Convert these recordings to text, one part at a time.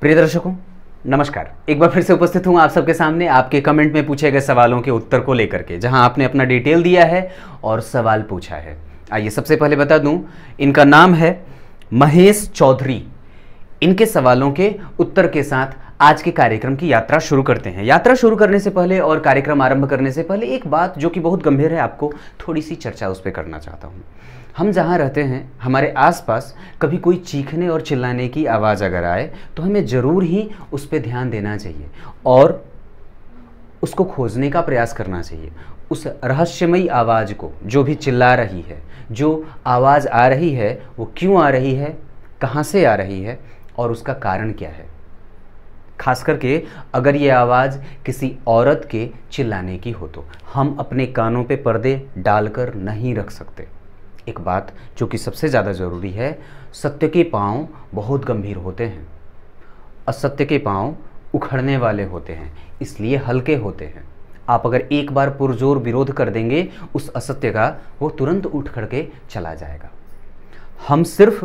प्रिय दर्शकों नमस्कार एक बार फिर से उपस्थित हूँ आप सबके सामने आपके कमेंट में पूछे गए सवालों के उत्तर को लेकर के जहाँ आपने अपना डिटेल दिया है और सवाल पूछा है आइए सबसे पहले बता दूँ इनका नाम है महेश चौधरी इनके सवालों के उत्तर के साथ आज के कार्यक्रम की यात्रा शुरू करते हैं यात्रा शुरू करने से पहले और कार्यक्रम आरंभ करने से पहले एक बात जो कि बहुत गंभीर है आपको थोड़ी सी चर्चा उस पर करना चाहता हूँ हम जहाँ रहते हैं हमारे आसपास कभी कोई चीखने और चिल्लाने की आवाज़ अगर आए तो हमें ज़रूर ही उस पर ध्यान देना चाहिए और उसको खोजने का प्रयास करना चाहिए उस रहस्यमयी आवाज़ को जो भी चिल्ला रही है जो आवाज़ आ रही है वो क्यों आ रही है कहाँ से आ रही है और उसका कारण क्या है खास करके अगर ये आवाज़ किसी औरत के चिल्लाने की हो तो हम अपने कानों पे पर्दे डालकर नहीं रख सकते एक बात जो कि सबसे ज़्यादा ज़रूरी है सत्य के पाँव बहुत गंभीर होते हैं असत्य के पाँव उखड़ने वाले होते हैं इसलिए हल्के होते हैं आप अगर एक बार पुरजोर विरोध कर देंगे उस असत्य का वो तुरंत उठ करके के चला जाएगा हम सिर्फ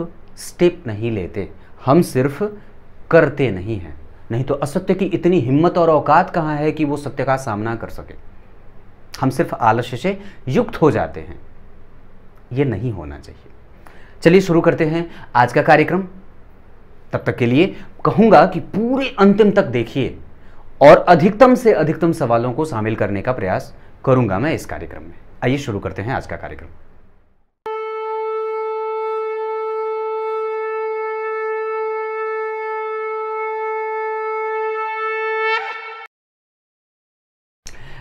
स्टेप नहीं लेते हम सिर्फ करते नहीं हैं नहीं तो असत्य की इतनी हिम्मत और औकात कहाँ है कि वो सत्य का सामना कर सके हम सिर्फ आलस्य से युक्त हो जाते हैं ये नहीं होना चाहिए चलिए शुरू करते हैं आज का कार्यक्रम तब तक के लिए कहूंगा कि पूरे अंतिम तक देखिए और अधिकतम से अधिकतम सवालों को शामिल करने का प्रयास करूंगा मैं इस कार्यक्रम में आइए शुरू करते हैं आज का कार्यक्रम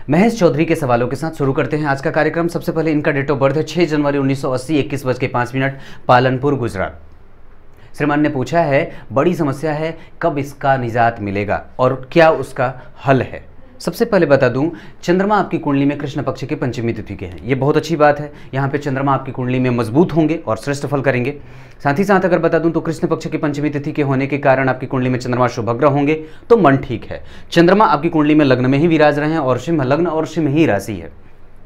महेश चौधरी के सवालों के साथ शुरू करते हैं आज का कार्यक्रम सबसे पहले इनका डेट ऑफ बर्थ है छह जनवरी उन्नीस सौ अस्सी इक्कीस बज के पाँच मिनट पालनपुर गुजरात श्रीमान ने पूछा है बड़ी समस्या है कब इसका निजात मिलेगा और क्या उसका हल है सबसे पहले बता दूं चंद्रमा आपकी कुंडली में कृष्ण पक्ष के पंचमी तिथि के हैं ये बहुत अच्छी बात है यहाँ पे चंद्रमा आपकी कुंडली में मजबूत होंगे और श्रेष्ठ फल करेंगे साथ ही साथ अगर बता दूं तो कृष्ण पक्ष के पंचमी तिथि के होने के कारण आपकी कुंडली में चंद्रमा शुभग्रह होंगे तो मन ठीक है चंद्रमा आपकी कुंडली में लग्न में ही विराज रहे हैं और सिंह लग्न और सिंह ही राशि है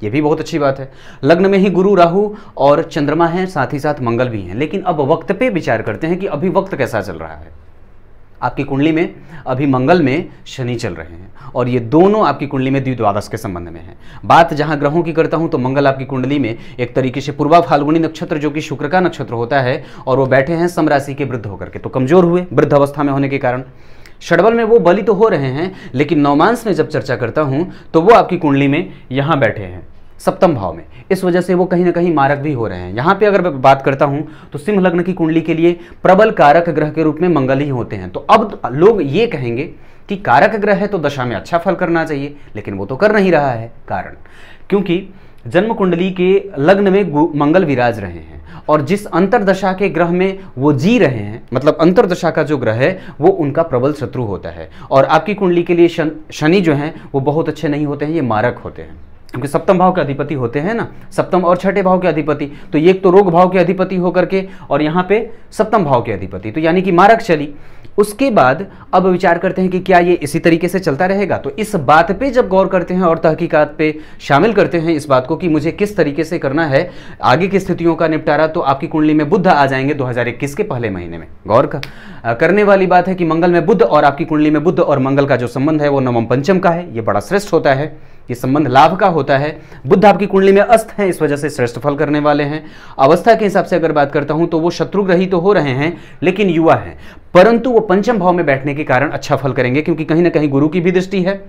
ये भी बहुत अच्छी बात है लग्न में ही गुरु राहु और चंद्रमा है साथ ही साथ मंगल भी हैं लेकिन अब वक्त पे विचार करते हैं कि अभी वक्त कैसा चल रहा है आपकी कुंडली में अभी मंगल में शनि चल रहे हैं और ये दोनों आपकी कुंडली में द्विद्वादश के संबंध में है बात जहां ग्रहों की करता हूं तो मंगल आपकी कुंडली में एक तरीके से पूर्वा फाल्गुनी नक्षत्र जो कि शुक्र का नक्षत्र होता है और वो बैठे हैं समराशि के वृद्ध होकर के तो कमजोर हुए वृद्ध अवस्था में होने के कारण षडबल में वो बलि तो हो रहे हैं लेकिन नौमांस में जब चर्चा करता हूँ तो वो आपकी कुंडली में यहाँ बैठे हैं सप्तम भाव में इस वजह से वो कहीं ना कहीं मारक भी हो रहे हैं यहाँ पे अगर मैं बात करता हूँ तो सिंह लग्न की कुंडली के लिए प्रबल कारक ग्रह के रूप में मंगल ही होते हैं तो अब लोग ये कहेंगे कि कारक ग्रह है तो दशा में अच्छा फल करना चाहिए लेकिन वो तो कर नहीं रहा है कारण क्योंकि जन्म कुंडली के लग्न में मंगल विराज रहे हैं और जिस अंतरदशा के ग्रह में वो जी रहे हैं मतलब अंतरदशा का जो ग्रह है वो उनका प्रबल शत्रु होता है और आपकी कुंडली के लिए शनि जो हैं वो बहुत अच्छे नहीं होते हैं ये मारक होते हैं क्योंकि सप्तम भाव के अधिपति होते हैं ना सप्तम और छठे भाव के अधिपति तो एक तो रोग भाव के अधिपति होकर के और यहाँ पे सप्तम भाव के अधिपति तो यानी कि मारक चली उसके बाद अब विचार करते हैं कि क्या ये इसी तरीके से चलता रहेगा तो इस बात पे जब गौर करते हैं और तहकीकात पे शामिल करते हैं इस बात को कि मुझे किस तरीके से करना है आगे की स्थितियों का निपटारा तो आपकी कुंडली में बुद्ध आ जाएंगे 2021 के पहले महीने में गौर करने वाली बात है कि मंगल में बुद्ध और आपकी कुंडली में बुद्ध और मंगल का जो संबंध है वो नवम पंचम का है ये बड़ा श्रेष्ठ होता है ये संबंध लाभ का होता है बुद्ध आपकी कुंडली में अस्त हैं इस वजह से श्रेष्ठ फल करने वाले हैं अवस्था के हिसाब से अगर बात करता हूं तो वो शत्रुग्रही तो हो रहे हैं लेकिन युवा हैं परंतु वो पंचम भाव में बैठने के कारण अच्छा फल करेंगे क्योंकि कहीं ना कहीं गुरु की भी दृष्टि है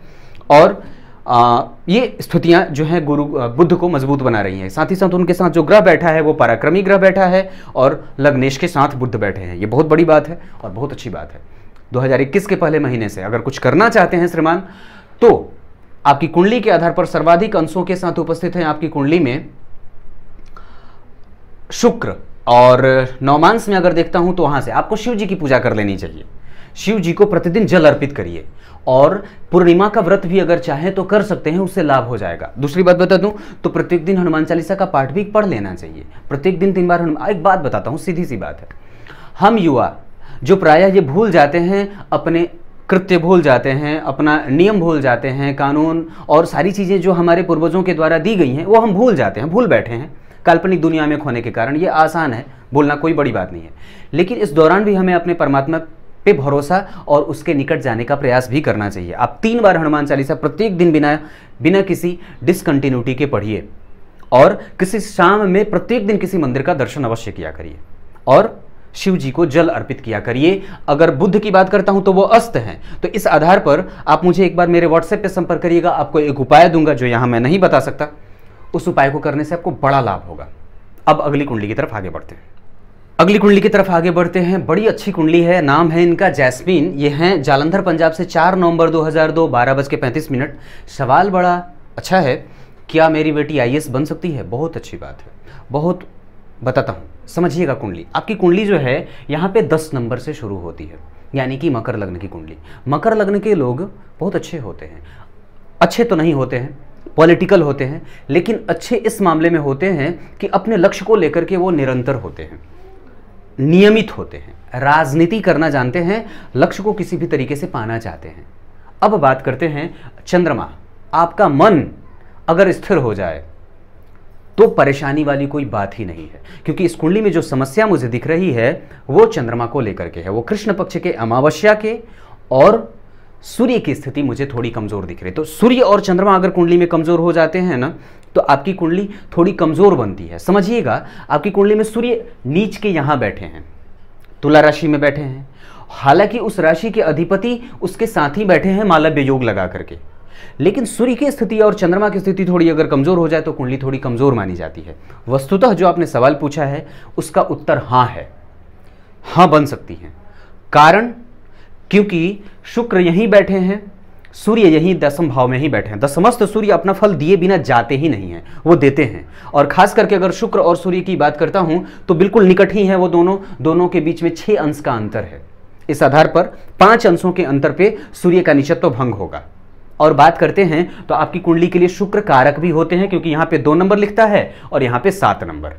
और आ, ये स्थितियां जो हैं गुरु बुद्ध को मजबूत बना रही हैं साथ ही साथ उनके साथ जो ग्रह बैठा है वो पराक्रमी ग्रह बैठा है और लग्नेश के साथ बुद्ध बैठे हैं ये बहुत बड़ी बात है और बहुत अच्छी बात है 2021 के पहले महीने से अगर कुछ करना चाहते हैं श्रीमान तो आपकी कुंडली के आधार पर सर्वाधिक अंशों के साथ उपस्थित हैं आपकी कुंडली में शुक्र और नवमांस में अगर देखता हूं तो वहां से आपको शिव जी की पूजा कर लेनी चाहिए शिव जी को प्रतिदिन जल अर्पित करिए और पूर्णिमा का व्रत भी अगर चाहें तो कर सकते हैं उससे लाभ हो जाएगा दूसरी बात बता दूं तो प्रत्येक दिन हनुमान चालीसा का पाठ भी पढ़ लेना चाहिए प्रत्येक दिन तीन बार हनुमान एक बात बताता हूं सीधी सी बात है हम युवा जो प्रायः ये भूल जाते हैं अपने कृत्य भूल जाते हैं अपना नियम भूल जाते हैं कानून और सारी चीज़ें जो हमारे पूर्वजों के द्वारा दी गई हैं वो हम भूल जाते हैं भूल बैठे हैं काल्पनिक दुनिया में खोने के कारण ये आसान है बोलना कोई बड़ी बात नहीं है लेकिन इस दौरान भी हमें अपने परमात्मा पे भरोसा और उसके निकट जाने का प्रयास भी करना चाहिए आप तीन बार हनुमान चालीसा प्रत्येक दिन बिना बिना किसी डिसकंटिन्यूटी के पढ़िए और किसी शाम में प्रत्येक दिन किसी मंदिर का दर्शन अवश्य किया करिए और शिव जी को जल अर्पित किया करिए अगर बुद्ध की बात करता हूं तो वो अस्त हैं तो इस आधार पर आप मुझे एक बार मेरे व्हाट्सएप पे संपर्क करिएगा आपको एक उपाय दूंगा जो यहां मैं नहीं बता सकता उस उपाय को करने से आपको बड़ा लाभ होगा अब अगली कुंडली की तरफ आगे बढ़ते हैं अगली कुंडली की तरफ आगे बढ़ते हैं बड़ी अच्छी कुंडली है नाम है इनका जैस्मिन ये हैं जालंधर पंजाब से 4 नवंबर 2002 बारह बज के पैंतीस मिनट सवाल बड़ा अच्छा है क्या मेरी बेटी आई बन सकती है बहुत अच्छी बात है बहुत बताता हूँ समझिएगा कुंडली आपकी कुंडली जो है यहाँ पे दस नंबर से शुरू होती है यानी कि मकर लग्न की कुंडली मकर लग्न के लोग बहुत अच्छे होते हैं अच्छे तो नहीं होते हैं पॉलिटिकल होते हैं लेकिन अच्छे इस मामले में होते हैं कि अपने लक्ष्य को लेकर के वो निरंतर होते हैं नियमित होते हैं राजनीति करना जानते हैं लक्ष्य को किसी भी तरीके से पाना चाहते हैं अब बात करते हैं चंद्रमा आपका मन अगर स्थिर हो जाए तो परेशानी वाली कोई बात ही नहीं है क्योंकि इस कुंडली में जो समस्या मुझे दिख रही है वो चंद्रमा को लेकर के है वो कृष्ण पक्ष के अमावस्या के और सूर्य की स्थिति मुझे थोड़ी कमज़ोर दिख रही है तो सूर्य और चंद्रमा अगर कुंडली में कमज़ोर हो जाते हैं ना तो आपकी कुंडली थोड़ी कमज़ोर बनती है समझिएगा आपकी कुंडली में सूर्य नीच के यहां बैठे हैं तुला राशि में बैठे हैं हालांकि उस राशि के अधिपति उसके साथ ही बैठे हैं मालव्य योग लगा करके लेकिन सूर्य की स्थिति और चंद्रमा की स्थिति थोड़ी अगर कमज़ोर हो जाए तो कुंडली थोड़ी कमज़ोर मानी जाती है वस्तुतः जो आपने सवाल पूछा है उसका उत्तर हाँ है हाँ बन सकती है कारण क्योंकि शुक्र यहीं बैठे हैं सूर्य यही दसम भाव में ही बैठे हैं दसमस्त तो सूर्य अपना फल दिए बिना जाते ही नहीं है वो देते हैं और खास करके अगर शुक्र और सूर्य की बात करता हूं तो बिल्कुल निकट ही है वो दोनों दोनों के बीच में छह अंश का अंतर है इस आधार पर पांच अंशों के अंतर पे सूर्य का निचत्व भंग होगा और बात करते हैं तो आपकी कुंडली के लिए शुक्र कारक भी होते हैं क्योंकि यहां पे दो नंबर लिखता है और यहां पे सात नंबर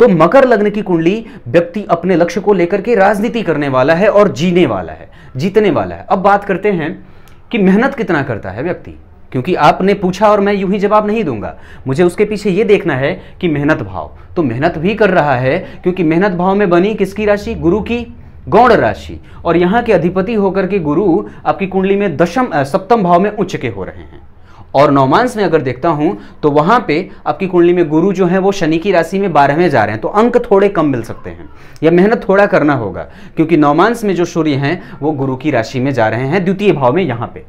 तो मकर लग्न की कुंडली व्यक्ति अपने लक्ष्य को लेकर के राजनीति करने वाला है और जीने वाला है जीतने वाला है अब बात करते हैं कि मेहनत कितना करता है व्यक्ति क्योंकि आपने पूछा और मैं यूं ही जवाब नहीं दूंगा मुझे उसके पीछे ये देखना है कि मेहनत भाव तो मेहनत भी कर रहा है क्योंकि मेहनत भाव में बनी किसकी राशि गुरु की गौड़ राशि और यहाँ के अधिपति होकर के गुरु आपकी कुंडली में दशम सप्तम भाव में उच्च के हो रहे हैं और नौमांस में अगर देखता हूं तो वहां पे आपकी कुंडली में गुरु जो है वो शनि की राशि में बारहवें जा रहे हैं तो अंक थोड़े कम मिल सकते हैं या मेहनत थोड़ा करना होगा क्योंकि नौमांस में जो सूर्य हैं वो गुरु की राशि में जा रहे हैं द्वितीय भाव में यहां पे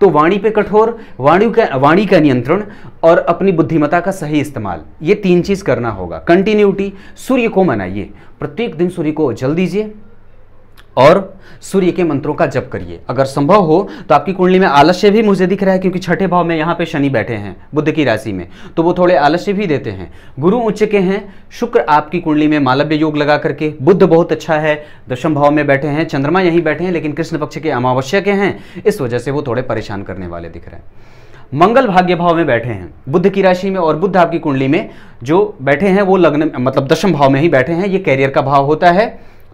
तो वाणी पे कठोर वाणी का वाणी का नियंत्रण और अपनी बुद्धिमता का सही इस्तेमाल ये तीन चीज़ करना होगा कंटिन्यूटी सूर्य को मनाइए प्रत्येक दिन सूर्य को जल दीजिए और सूर्य के मंत्रों का जप करिए अगर संभव हो तो आपकी कुंडली में आलस्य भी मुझे दिख रहा है क्योंकि छठे भाव में यहाँ पे शनि बैठे हैं बुद्ध की राशि में तो वो थोड़े आलस्य भी देते हैं गुरु उच्च के हैं शुक्र आपकी कुंडली में मालव्य योग लगा करके बुद्ध बहुत अच्छा है दशम भाव में बैठे हैं चंद्रमा यहीं बैठे हैं लेकिन कृष्ण पक्ष के अमावस्या के हैं इस वजह से वो थोड़े परेशान करने वाले दिख रहे हैं मंगल भाग्य भाव में बैठे हैं बुद्ध की राशि में और बुद्ध आपकी कुंडली में जो बैठे हैं वो लग्न मतलब दशम भाव में ही बैठे हैं ये कैरियर का भाव होता है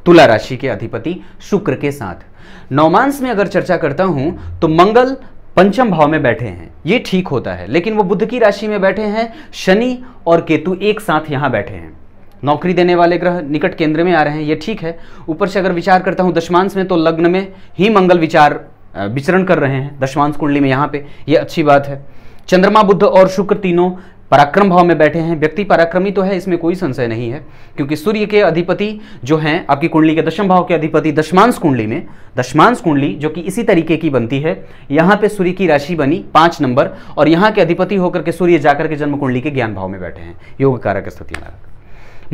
तुला राशि के अधिपति शुक्र के साथ नौमांस में अगर चर्चा करता हूं तो मंगल पंचम भाव में बैठे हैं ये ठीक होता है लेकिन वो बुद्ध की राशि में बैठे हैं शनि और केतु एक साथ यहां बैठे हैं नौकरी देने वाले ग्रह निकट केंद्र में आ रहे हैं ये ठीक है ऊपर से अगर विचार करता हूं दशमांश में तो लग्न में ही मंगल विचार विचरण कर रहे हैं दशमांश कुंडली में यहां पे ये अच्छी बात है चंद्रमा बुद्ध और शुक्र तीनों पराक्रम भाव में बैठे हैं व्यक्ति पराक्रमी तो है इसमें कोई संशय नहीं है क्योंकि सूर्य के अधिपति जो हैं आपकी कुंडली के दशम भाव के अधिपति दशमांश कुंडली में दशमांश कुंडली जो कि इसी तरीके की बनती है यहाँ पे सूर्य की राशि बनी पांच नंबर और यहाँ के अधिपति होकर के सूर्य जाकर के जन्म कुंडली के ज्ञान भाव में बैठे हैं योग कारक स्थिति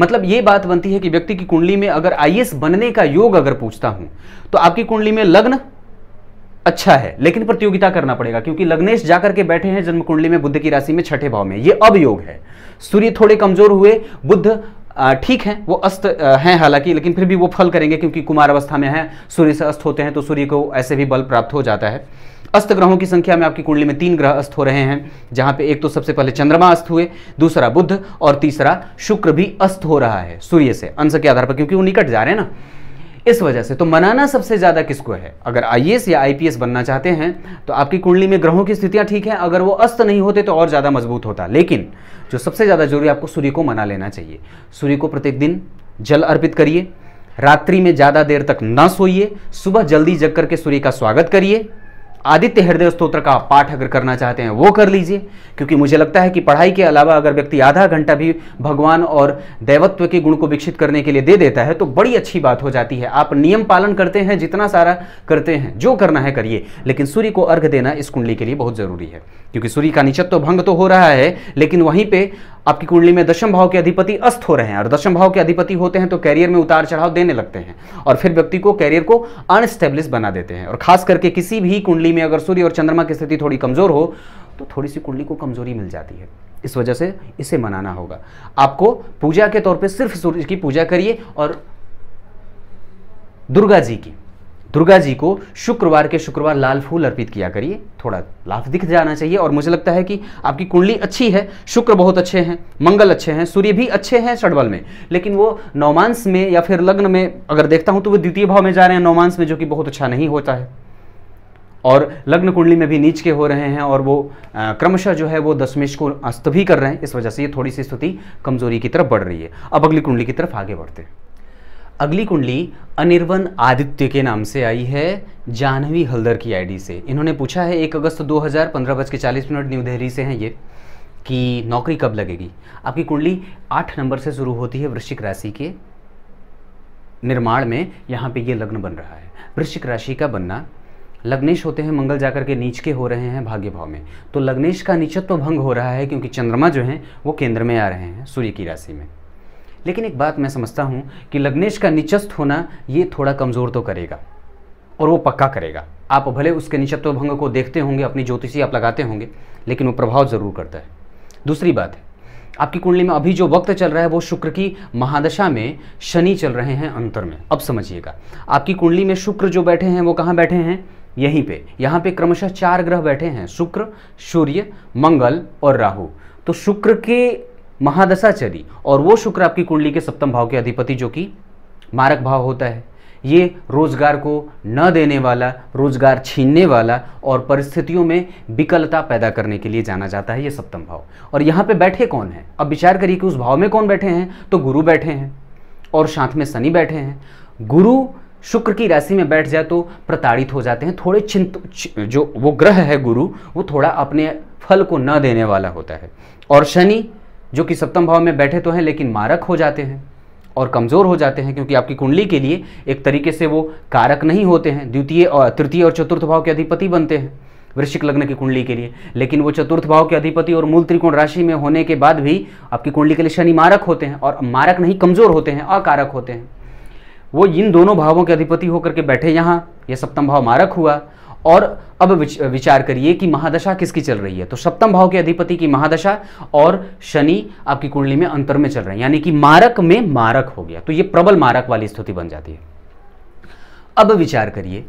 मतलब ये बात बनती है कि व्यक्ति की कुंडली में अगर आई बनने का योग अगर पूछता हूँ तो आपकी कुंडली में लग्न अच्छा है लेकिन प्रतियोगिता करना पड़ेगा क्योंकि लग्नेश जाकर के बैठे हैं जन्म कुंडली में बुद्ध की राशि में छठे भाव में ये अब योग है सूर्य थोड़े कमजोर हुए बुद्ध ठीक है वो अस्त हैं हालांकि लेकिन फिर भी वो फल करेंगे क्योंकि कुमार अवस्था में है सूर्य से अस्त होते हैं तो सूर्य को ऐसे भी बल प्राप्त हो जाता है अस्त ग्रहों की संख्या में आपकी कुंडली में तीन ग्रह अस्त हो रहे हैं जहां पे एक तो सबसे पहले चंद्रमा अस्त हुए दूसरा बुद्ध और तीसरा शुक्र भी अस्त हो रहा है सूर्य से अंश के आधार पर क्योंकि वो निकट जा रहे हैं ना इस वजह से तो मनाना सबसे ज़्यादा किसको है अगर आईएएस या आईपीएस बनना चाहते हैं तो आपकी कुंडली में ग्रहों की स्थितियाँ ठीक है अगर वो अस्त नहीं होते तो और ज़्यादा मजबूत होता लेकिन जो सबसे ज़्यादा जरूरी आपको सूर्य को मना लेना चाहिए सूर्य को प्रत्येक दिन जल अर्पित करिए रात्रि में ज़्यादा देर तक ना सोइए सुबह जल्दी जग करके सूर्य का स्वागत करिए आदित्य हृदय स्त्रोत्र का पाठ अगर करना चाहते हैं वो कर लीजिए क्योंकि मुझे लगता है कि पढ़ाई के अलावा अगर व्यक्ति आधा घंटा भी भगवान और दैवत्व के गुण को विकसित करने के लिए दे देता है तो बड़ी अच्छी बात हो जाती है आप नियम पालन करते हैं जितना सारा करते हैं जो करना है करिए लेकिन सूर्य को अर्घ देना इस कुंडली के लिए बहुत ज़रूरी है क्योंकि सूर्य का निचत्व भंग तो हो रहा है लेकिन वहीं पर आपकी कुंडली में दशम भाव के अधिपति अस्त हो रहे हैं और दशम भाव के अधिपति होते हैं तो कैरियर में उतार चढ़ाव देने लगते हैं और फिर व्यक्ति को कैरियर को अनस्टेब्लिश बना देते हैं और खास करके किसी भी कुंडली में अगर सूर्य और चंद्रमा की स्थिति थोड़ी कमजोर हो तो थोड़ी सी कुंडली को कमजोरी मिल जाती है इस वजह से इसे मनाना होगा आपको पूजा के तौर पर सिर्फ सूर्य की पूजा करिए और दुर्गा जी की दुर्गा जी को शुक्रवार के शुक्रवार लाल फूल अर्पित किया करिए थोड़ा लाभ दिख जाना चाहिए और मुझे लगता है कि आपकी कुंडली अच्छी है शुक्र बहुत अच्छे हैं मंगल अच्छे हैं सूर्य भी अच्छे हैं षडबल में लेकिन वो नौमांस में या फिर लग्न में अगर देखता हूँ तो वो द्वितीय भाव में जा रहे हैं नौमांस में जो कि बहुत अच्छा नहीं होता है और लग्न कुंडली में भी नीच के हो रहे हैं और वो क्रमशः जो है वो दशमेश को अस्त भी कर रहे हैं इस वजह से ये थोड़ी सी स्थिति कमजोरी की तरफ बढ़ रही है अब अगली कुंडली की तरफ आगे बढ़ते हैं अगली कुंडली अनिर्वन आदित्य के नाम से आई है जाह्नवी हल्दर की आईडी से इन्होंने पूछा है एक अगस्त दो हज़ार पंद्रह बज के चालीस मिनट न्यू दिल्ली से हैं ये कि नौकरी कब लगेगी आपकी कुंडली आठ नंबर से शुरू होती है वृश्चिक राशि के निर्माण में यहाँ पे ये लग्न बन रहा है वृश्चिक राशि का बनना लग्नेश होते हैं मंगल जाकर के नीच के हो रहे हैं भाग्य भाव में तो लग्नेश का नीचत्व भंग हो रहा है क्योंकि चंद्रमा जो हैं वो केंद्र में आ रहे हैं सूर्य की राशि में लेकिन एक बात मैं समझता हूँ कि लग्नेश का निचस्त होना ये थोड़ा कमज़ोर तो करेगा और वो पक्का करेगा आप भले उसके निचत्व भंग को देखते होंगे अपनी ज्योतिषी आप लगाते होंगे लेकिन वो प्रभाव ज़रूर करता है दूसरी बात है आपकी कुंडली में अभी जो वक्त चल रहा है वो शुक्र की महादशा में शनि चल रहे हैं अंतर में अब समझिएगा आपकी कुंडली में शुक्र जो बैठे हैं वो कहाँ बैठे हैं यहीं पे यहाँ पे क्रमशः चार ग्रह बैठे हैं शुक्र सूर्य मंगल और राहु तो शुक्र के महादशा चली और वो शुक्र आपकी कुंडली के सप्तम भाव के अधिपति जो कि मारक भाव होता है ये रोजगार को न देने वाला रोजगार छीनने वाला और परिस्थितियों में विकलता पैदा करने के लिए जाना जाता है ये सप्तम भाव और यहाँ पे बैठे कौन हैं अब विचार करिए कि उस भाव में कौन बैठे हैं तो गुरु बैठे हैं और साथ में शनि बैठे हैं गुरु शुक्र की राशि में बैठ जाए तो प्रताड़ित हो जाते हैं थोड़े चिंत जो वो ग्रह है गुरु वो थोड़ा अपने फल को न देने वाला होता है और शनि जो कि सप्तम भाव में बैठे तो हैं लेकिन मारक हो जाते हैं और कमज़ोर हो जाते हैं क्योंकि आपकी कुंडली के लिए एक तरीके से वो कारक नहीं होते हैं द्वितीय और तृतीय और चतुर्थ भाव के अधिपति बनते हैं वृश्चिक लग्न की कुंडली के लिए लेकिन वो चतुर्थ भाव के अधिपति और मूल त्रिकोण राशि में होने के बाद भी आपकी कुंडली के लिए शनि मारक होते हैं और मारक नहीं कमज़ोर होते हैं अकारक होते हैं वो इन दोनों भावों के अधिपति होकर के बैठे यहाँ यह सप्तम भाव मारक हुआ और अब विचार करिए कि महादशा किसकी चल रही है तो सप्तम भाव के अधिपति की महादशा और शनि आपकी कुंडली में अंतर में चल रहे हैं यानी कि मारक में मारक हो गया तो ये प्रबल मारक वाली स्थिति बन जाती है अब विचार करिए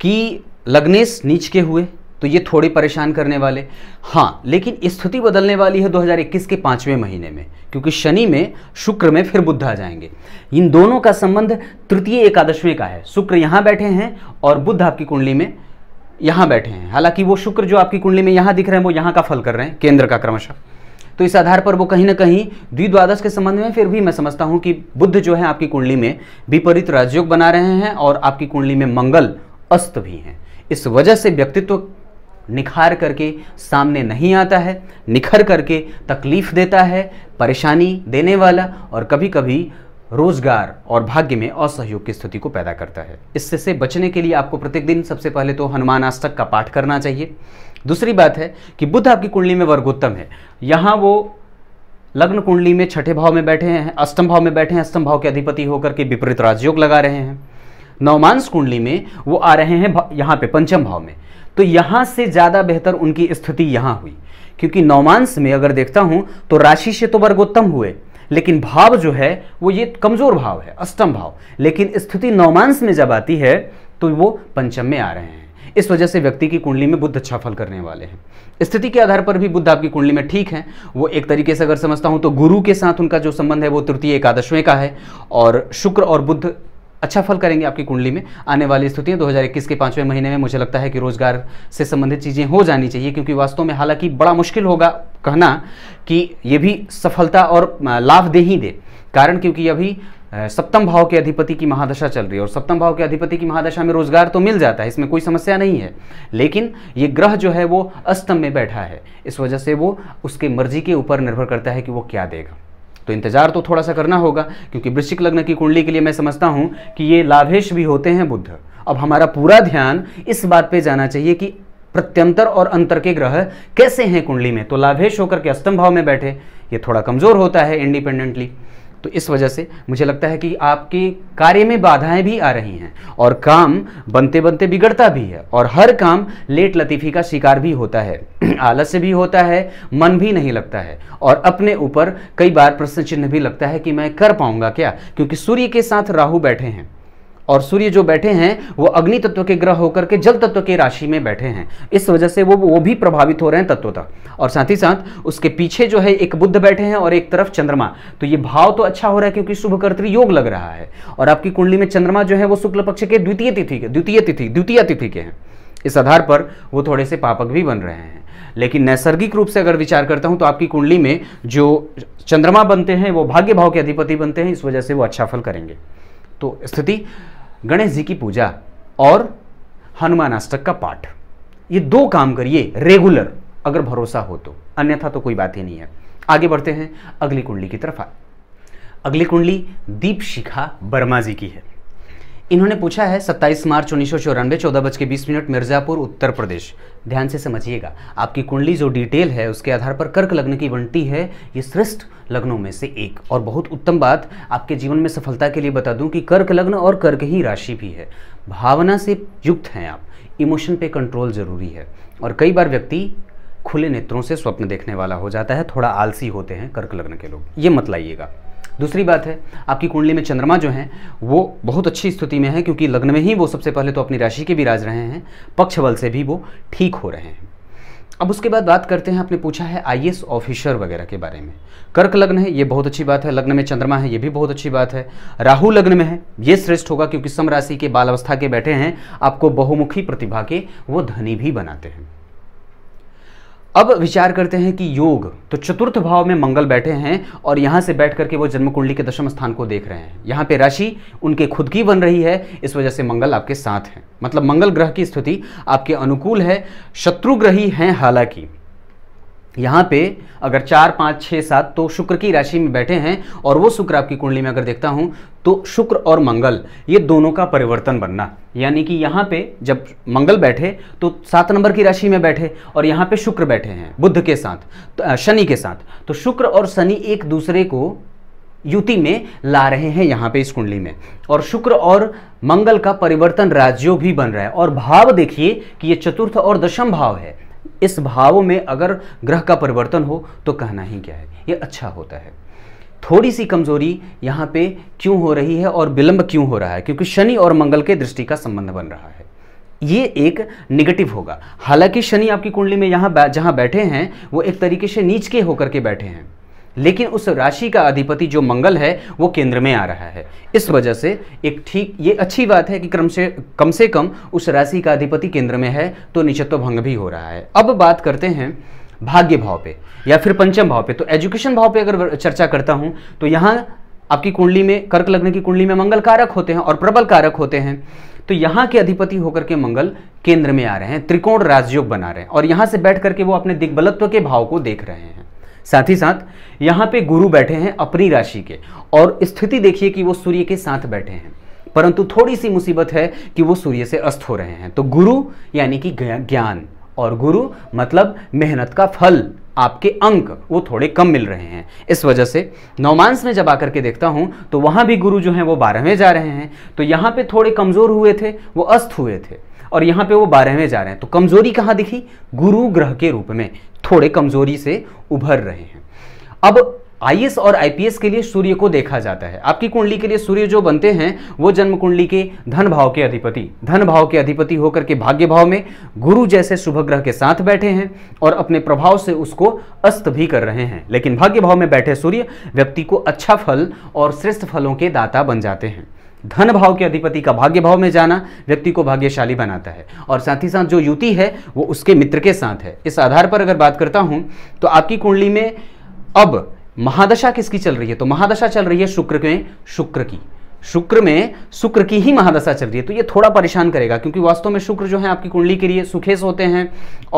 कि लग्नेश नीच के हुए तो ये थोड़े परेशान करने वाले हाँ लेकिन स्थिति बदलने वाली है 2021 के पांचवें महीने में क्योंकि शनि में शुक्र में फिर बुद्ध आ जाएंगे इन दोनों का संबंध तृतीय एकादशवें का है शुक्र यहाँ बैठे हैं और बुद्ध आपकी कुंडली में यहाँ बैठे हैं हालांकि वो शुक्र जो आपकी कुंडली में यहाँ दिख रहे हैं वो यहाँ का फल कर रहे हैं केंद्र का क्रमशः तो इस आधार पर वो कहीं ना कहीं द्विद्वादश के संबंध में फिर भी मैं समझता हूँ कि बुद्ध जो है आपकी कुंडली में विपरीत राजयोग बना रहे हैं और आपकी कुंडली में मंगल अस्त भी हैं इस वजह से व्यक्तित्व निखार करके सामने नहीं आता है निखर करके तकलीफ देता है परेशानी देने वाला और कभी कभी रोजगार और भाग्य में असहयोग की स्थिति को पैदा करता है इससे से बचने के लिए आपको प्रत्येक दिन सबसे पहले तो हनुमान अष्टक का पाठ करना चाहिए दूसरी बात है कि बुद्ध आपकी कुंडली में वर्गोत्तम है यहाँ वो लग्न कुंडली में छठे भाव में बैठे हैं अष्टम भाव में बैठे हैं अष्टम भाव के अधिपति होकर के विपरीत राजयोग लगा रहे हैं नवमांस कुंडली में वो आ रहे हैं यहाँ पे पंचम भाव में तो यहाँ से ज़्यादा बेहतर उनकी स्थिति यहाँ हुई क्योंकि नवमांस में अगर देखता हूँ तो राशि से तो वर्गोत्तम हुए लेकिन भाव जो है वो ये कमजोर भाव है अष्टम भाव लेकिन स्थिति नवमांस में जब आती है तो वो पंचम में आ रहे हैं इस वजह से व्यक्ति की कुंडली में बुद्ध अच्छा फल करने वाले हैं स्थिति के आधार पर भी बुद्ध आपकी कुंडली में ठीक है वो एक तरीके से अगर समझता हूं तो गुरु के साथ उनका जो संबंध है वो तृतीय एकादशवें का है और शुक्र और बुद्ध अच्छा फल करेंगे आपकी कुंडली में आने वाली स्थितियाँ 2021 के पाँचवें महीने में मुझे लगता है कि रोजगार से संबंधित चीज़ें हो जानी चाहिए क्योंकि वास्तव में हालांकि बड़ा मुश्किल होगा कहना कि ये भी सफलता और लाभ दे ही दे कारण क्योंकि अभी सप्तम भाव के अधिपति की महादशा चल रही है और सप्तम भाव के अधिपति की महादशा में रोजगार तो मिल जाता है इसमें कोई समस्या नहीं है लेकिन ये ग्रह जो है वो अस्तम में बैठा है इस वजह से वो उसके मर्जी के ऊपर निर्भर करता है कि वो क्या देगा तो इंतज़ार तो थोड़ा सा करना होगा क्योंकि वृश्चिक लग्न की कुंडली के लिए मैं समझता हूं कि ये लाभेश भी होते हैं बुद्ध अब हमारा पूरा ध्यान इस बात पे जाना चाहिए कि प्रत्यंतर और अंतर के ग्रह कैसे हैं कुंडली में तो लाभेश होकर के अष्टम भाव में बैठे ये थोड़ा कमज़ोर होता है इंडिपेंडेंटली तो इस वजह से मुझे लगता है कि आपके कार्य में बाधाएं भी आ रही हैं और काम बनते बनते बिगड़ता भी है और हर काम लेट लतीफ़ी का शिकार भी होता है आलस्य भी होता है मन भी नहीं लगता है और अपने ऊपर कई बार प्रश्न चिन्ह भी लगता है कि मैं कर पाऊंगा क्या क्योंकि सूर्य के साथ राहु बैठे हैं और सूर्य जो बैठे हैं वो अग्नि तत्व के ग्रह होकर के जल तत्व के राशि में बैठे हैं इस वजह से वो वो भी प्रभावित हो रहे हैं तत्वता और साथ ही साथ उसके पीछे जो है एक बुद्ध बैठे हैं और एक तरफ चंद्रमा तो ये भाव तो अच्छा हो रहा है क्योंकि शुभकर्तृ योग लग रहा है और आपकी कुंडली में चंद्रमा जो है वो शुक्ल पक्ष के द्वितीय तिथि के द्वितीय तिथि द्वितीय तिथि के हैं इस आधार पर वो थोड़े से पापक भी बन रहे हैं लेकिन नैसर्गिक रूप से अगर विचार करता हूं तो आपकी कुंडली में जो चंद्रमा बनते हैं वो भाग्य भाव के अधिपति बनते हैं इस वजह से वो अच्छा फल करेंगे तो स्थिति गणेश जी की पूजा और हनुमान अष्टक का पाठ ये दो काम करिए रेगुलर अगर भरोसा हो तो अन्यथा तो कोई बात ही नहीं है आगे बढ़ते हैं अगली कुंडली की तरफ अगली कुंडली दीप शिखा वर्मा जी की है इन्होंने पूछा है 27 मार्च उन्नीस सौ चौरानवे चौदह बज के बीस मिनट मिर्ज़ापुर उत्तर प्रदेश ध्यान से समझिएगा आपकी कुंडली जो डिटेल है उसके आधार पर कर्क लग्न की बनती है ये श्रेष्ठ लग्नों में से एक और बहुत उत्तम बात आपके जीवन में सफलता के लिए बता दूं कि कर्क लग्न और कर्क ही राशि भी है भावना से युक्त हैं आप इमोशन पे कंट्रोल ज़रूरी है और कई बार व्यक्ति खुले नेत्रों से स्वप्न देखने वाला हो जाता है थोड़ा आलसी होते हैं कर्क लग्न के लोग ये मत लाइएगा दूसरी बात है आपकी कुंडली में चंद्रमा जो है वो बहुत अच्छी स्थिति में है क्योंकि लग्न में ही वो सबसे पहले तो अपनी राशि के भी राज रहे हैं पक्ष बल से भी वो ठीक हो रहे हैं अब उसके बाद बात करते हैं आपने पूछा है आई ऑफिसर वगैरह के बारे में कर्क लग्न है ये बहुत अच्छी बात है लग्न में चंद्रमा है ये भी बहुत अच्छी बात है राहु लग्न में है ये श्रेष्ठ होगा क्योंकि सम राशि के बाल अवस्था के बैठे हैं आपको बहुमुखी प्रतिभा के वो धनी भी बनाते हैं अब विचार करते हैं कि योग तो चतुर्थ भाव में मंगल बैठे हैं और यहाँ से बैठ करके वो जन्म कुंडली के दशम स्थान को देख रहे हैं यहाँ पे राशि उनके खुद की बन रही है इस वजह से मंगल आपके साथ हैं मतलब मंगल ग्रह की स्थिति आपके अनुकूल है शत्रुग्रही हैं हालांकि यहाँ पे अगर चार पाँच छः सात तो शुक्र की राशि में बैठे हैं और वो शुक्र आपकी कुंडली में अगर देखता हूँ तो शुक्र और मंगल ये दोनों का परिवर्तन बनना यानी कि यहाँ पे जब मंगल बैठे तो सात नंबर की राशि में बैठे और यहाँ पे शुक्र बैठे हैं बुद्ध के साथ तो शनि के साथ तो शुक्र और शनि एक दूसरे को युति में ला रहे हैं यहाँ पे इस कुंडली में और शुक्र और मंगल का परिवर्तन राज्यों भी बन रहा है और भाव देखिए कि ये चतुर्थ और दशम भाव है इस भाव में अगर ग्रह का परिवर्तन हो तो कहना ही क्या है ये अच्छा होता है थोड़ी सी कमजोरी यहाँ पे क्यों हो रही है और विलंब क्यों हो रहा है क्योंकि शनि और मंगल के दृष्टि का संबंध बन रहा है ये एक निगेटिव होगा हालांकि शनि आपकी कुंडली में यहाँ जहाँ बैठे हैं वो एक तरीके से नीच के होकर के बैठे हैं लेकिन उस राशि का अधिपति जो मंगल है वो केंद्र में आ रहा है इस वजह से एक ठीक ये अच्छी बात है कि क्रम से कम से कम उस राशि का अधिपति केंद्र में है तो निचत्व तो भंग भी हो रहा है अब बात करते हैं भाग्य भाव पे या फिर पंचम भाव पे तो एजुकेशन भाव पे अगर चर्चा करता हूँ तो यहाँ आपकी कुंडली में कर्क लग्न की कुंडली में मंगल कारक होते हैं और प्रबल कारक होते हैं तो यहाँ के अधिपति होकर के मंगल केंद्र में आ रहे हैं त्रिकोण राजयोग बना रहे हैं और यहाँ से बैठ करके वो अपने दिग्बलत्व के भाव को देख रहे हैं साथ ही साथ यहाँ पे गुरु बैठे हैं अपनी राशि के और स्थिति देखिए कि वो सूर्य के साथ बैठे हैं परंतु थोड़ी सी मुसीबत है कि वो सूर्य से अस्त हो रहे हैं तो गुरु यानी कि ज्ञान और गुरु मतलब मेहनत का फल आपके अंक वो थोड़े कम मिल रहे हैं इस वजह से नौमांस में जब आकर के देखता हूँ तो वहाँ भी गुरु जो हैं वो बारहवें जा रहे हैं तो यहाँ पे थोड़े कमज़ोर हुए थे वो अस्त हुए थे और यहाँ पे वो बारहवें जा रहे हैं तो कमजोरी कहाँ दिखी गुरु ग्रह के रूप में थोड़े कमजोरी से उभर रहे हैं अब आई और आई के लिए सूर्य को देखा जाता है आपकी कुंडली के लिए सूर्य जो बनते हैं वो जन्म कुंडली के धन भाव के अधिपति धन भाव के अधिपति होकर के भाग्य भाव में गुरु जैसे शुभ ग्रह के साथ बैठे हैं और अपने प्रभाव से उसको अस्त भी कर रहे हैं लेकिन भाग्य भाव में बैठे सूर्य व्यक्ति को अच्छा फल और श्रेष्ठ फलों के दाता बन जाते हैं धन भाव के अधिपति का भाग्य भाव में जाना व्यक्ति को भाग्यशाली बनाता है और साथ ही साथ जो युति है वो उसके मित्र के साथ है इस आधार पर अगर बात करता हूं तो आपकी कुंडली में अब महादशा किसकी चल रही है तो महादशा चल रही है शुक्र के शुक्र की शुक्र में शुक्र की ही महादशा चल रही है तो ये थोड़ा परेशान करेगा क्योंकि वास्तव में शुक्र जो है आपकी कुंडली के लिए सुखेश होते हैं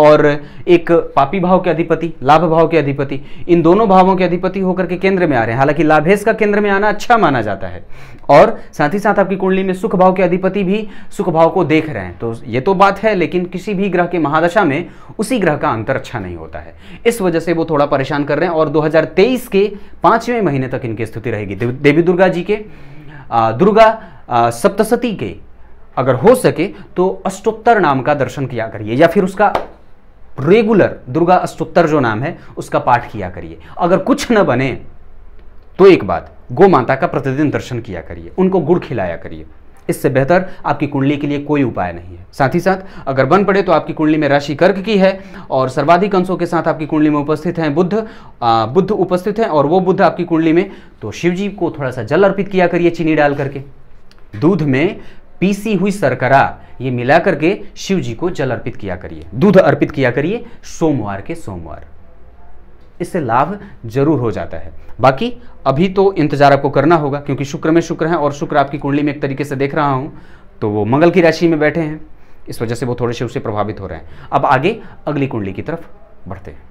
और एक पापी भाव के अधिपति लाभ भाव के अधिपति इन दोनों भावों के अधिपति होकर के केंद्र में आ रहे हैं हालांकि लाभेश का केंद्र में आना अच्छा माना जाता है और साथ ही साथ आपकी कुंडली में सुख भाव के अधिपति भी सुख भाव को देख रहे हैं तो ये तो बात है लेकिन किसी भी ग्रह के महादशा में उसी ग्रह का अंतर अच्छा नहीं होता है इस वजह से वो थोड़ा परेशान कर रहे हैं और दो के पांचवें महीने तक इनकी स्थिति रहेगी देवी दुर्गा जी के दुर्गा सप्तशती के अगर हो सके तो अष्टोत्तर नाम का दर्शन किया करिए या फिर उसका रेगुलर दुर्गा अष्टोत्तर जो नाम है उसका पाठ किया करिए अगर कुछ न बने तो एक बात गो माता का प्रतिदिन दर्शन किया करिए उनको गुड़ खिलाया करिए इससे बेहतर आपकी कुंडली के लिए कोई उपाय नहीं है साथ ही साथ अगर बन पड़े तो आपकी कुंडली में राशि कर्क की है और सर्वाधिक अंशों के साथ आपकी कुंडली में उपस्थित हैं बुद्ध आ, बुद्ध उपस्थित हैं और वो बुद्ध आपकी कुंडली में तो शिव को थोड़ा सा जल अर्पित किया करिए चीनी डाल करके दूध में पीसी हुई सरकरा ये मिला करके शिव जी को जल अर्पित किया करिए दूध अर्पित किया करिए सोमवार के सोमवार इससे लाभ जरूर हो जाता है बाकी अभी तो इंतजार आपको करना होगा क्योंकि शुक्र में शुक्र है और शुक्र आपकी कुंडली में एक तरीके से देख रहा हूँ तो वो मंगल की राशि में बैठे हैं इस वजह से वो थोड़े से उससे प्रभावित हो रहे हैं अब आगे अगली कुंडली की तरफ बढ़ते हैं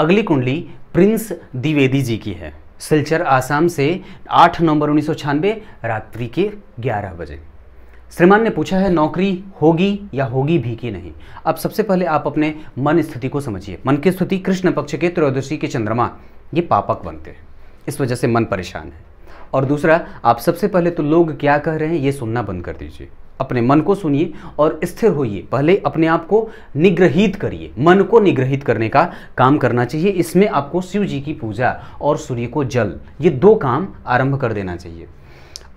अगली कुंडली प्रिंस द्विवेदी जी की है सिलचर आसाम से आठ नवंबर उन्नीस रात्रि के ग्यारह बजे श्रीमान ने पूछा है नौकरी होगी या होगी भी कि नहीं अब सबसे पहले आप अपने मन स्थिति को समझिए मन की स्थिति कृष्ण पक्ष के त्रयोदशी के चंद्रमा ये पापक बनते हैं इस वजह से मन परेशान है और दूसरा आप सबसे पहले तो लोग क्या कह रहे हैं ये सुनना बंद कर दीजिए अपने मन को सुनिए और स्थिर होइए पहले अपने आप को निग्रहित करिए मन को निग्रहित करने का काम करना चाहिए इसमें आपको शिव जी की पूजा और सूर्य को जल ये दो काम आरंभ कर देना चाहिए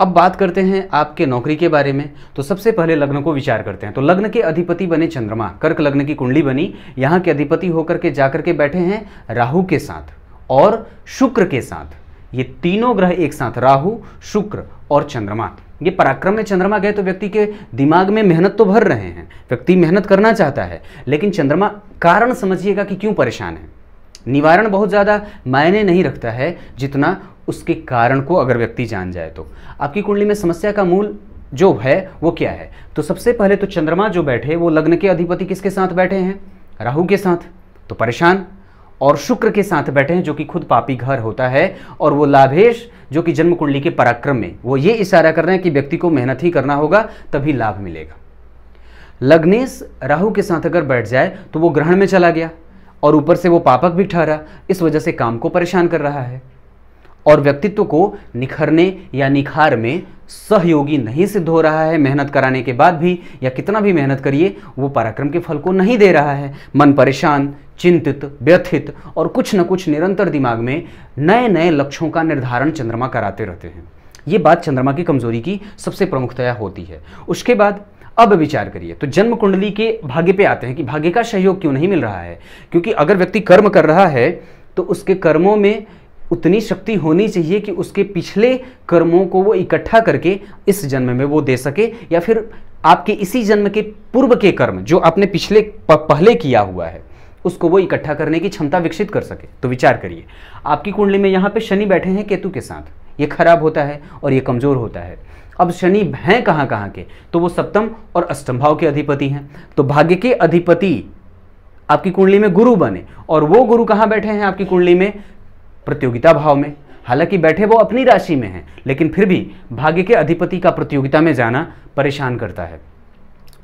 अब बात करते हैं आपके नौकरी के बारे में तो सबसे पहले लग्न को विचार करते हैं तो लग्न के अधिपति बने चंद्रमा कर्क लग्न की कुंडली बनी यहाँ के अधिपति होकर के जाकर के बैठे हैं राहु के साथ और शुक्र के साथ ये तीनों ग्रह एक साथ राहु शुक्र और चंद्रमा ये पराक्रम में चंद्रमा गए तो व्यक्ति के दिमाग में मेहनत तो भर रहे हैं व्यक्ति मेहनत करना चाहता है लेकिन चंद्रमा कारण समझिएगा कि क्यों परेशान है निवारण बहुत ज़्यादा मायने नहीं रखता है जितना उसके कारण को अगर व्यक्ति जान जाए तो आपकी कुंडली में समस्या का मूल जो है वो क्या है तो सबसे पहले तो चंद्रमा जो बैठे वो लग्न के अधिपति किसके साथ बैठे हैं राहु के साथ तो परेशान और शुक्र के साथ बैठे हैं जो कि खुद पापी घर होता है और वो लाभेश जो कि जन्म कुंडली के पराक्रम में वो ये इशारा कर रहे हैं कि व्यक्ति को मेहनत ही करना होगा तभी लाभ मिलेगा लग्नेश राहु के साथ अगर बैठ जाए तो वो ग्रहण में चला गया और ऊपर से वो पापक भी ठहरा इस वजह से काम को परेशान कर रहा है और व्यक्तित्व को निखरने या निखार में सहयोगी नहीं सिद्ध हो रहा है मेहनत कराने के बाद भी या कितना भी मेहनत करिए वो पराक्रम के फल को नहीं दे रहा है मन परेशान चिंतित व्यथित और कुछ न कुछ निरंतर दिमाग में नए नए लक्ष्यों का निर्धारण चंद्रमा कराते रहते हैं ये बात चंद्रमा की कमजोरी की सबसे प्रमुखतया होती है उसके बाद अब विचार करिए तो जन्म कुंडली के भाग्य पे आते हैं कि भाग्य का सहयोग क्यों नहीं मिल रहा है क्योंकि अगर व्यक्ति कर्म कर रहा है तो उसके कर्मों में उतनी शक्ति होनी चाहिए कि उसके पिछले कर्मों को वो इकट्ठा करके इस जन्म में वो दे सके या फिर आपके इसी जन्म के पूर्व के कर्म जो आपने पिछले पहले किया हुआ है उसको वो इकट्ठा करने की क्षमता विकसित कर सके तो विचार करिए आपकी कुंडली में यहाँ पे शनि बैठे हैं केतु के साथ ये खराब होता है और ये कमज़ोर होता है अब शनि हैं कहाँ कहाँ के तो वो सप्तम और अष्टम भाव के अधिपति हैं तो भाग्य के अधिपति आपकी कुंडली में गुरु बने और वो गुरु कहाँ बैठे हैं आपकी कुंडली में प्रतियोगिता भाव में हालांकि बैठे वो अपनी राशि में हैं लेकिन फिर भी भाग्य के अधिपति का प्रतियोगिता में जाना परेशान करता है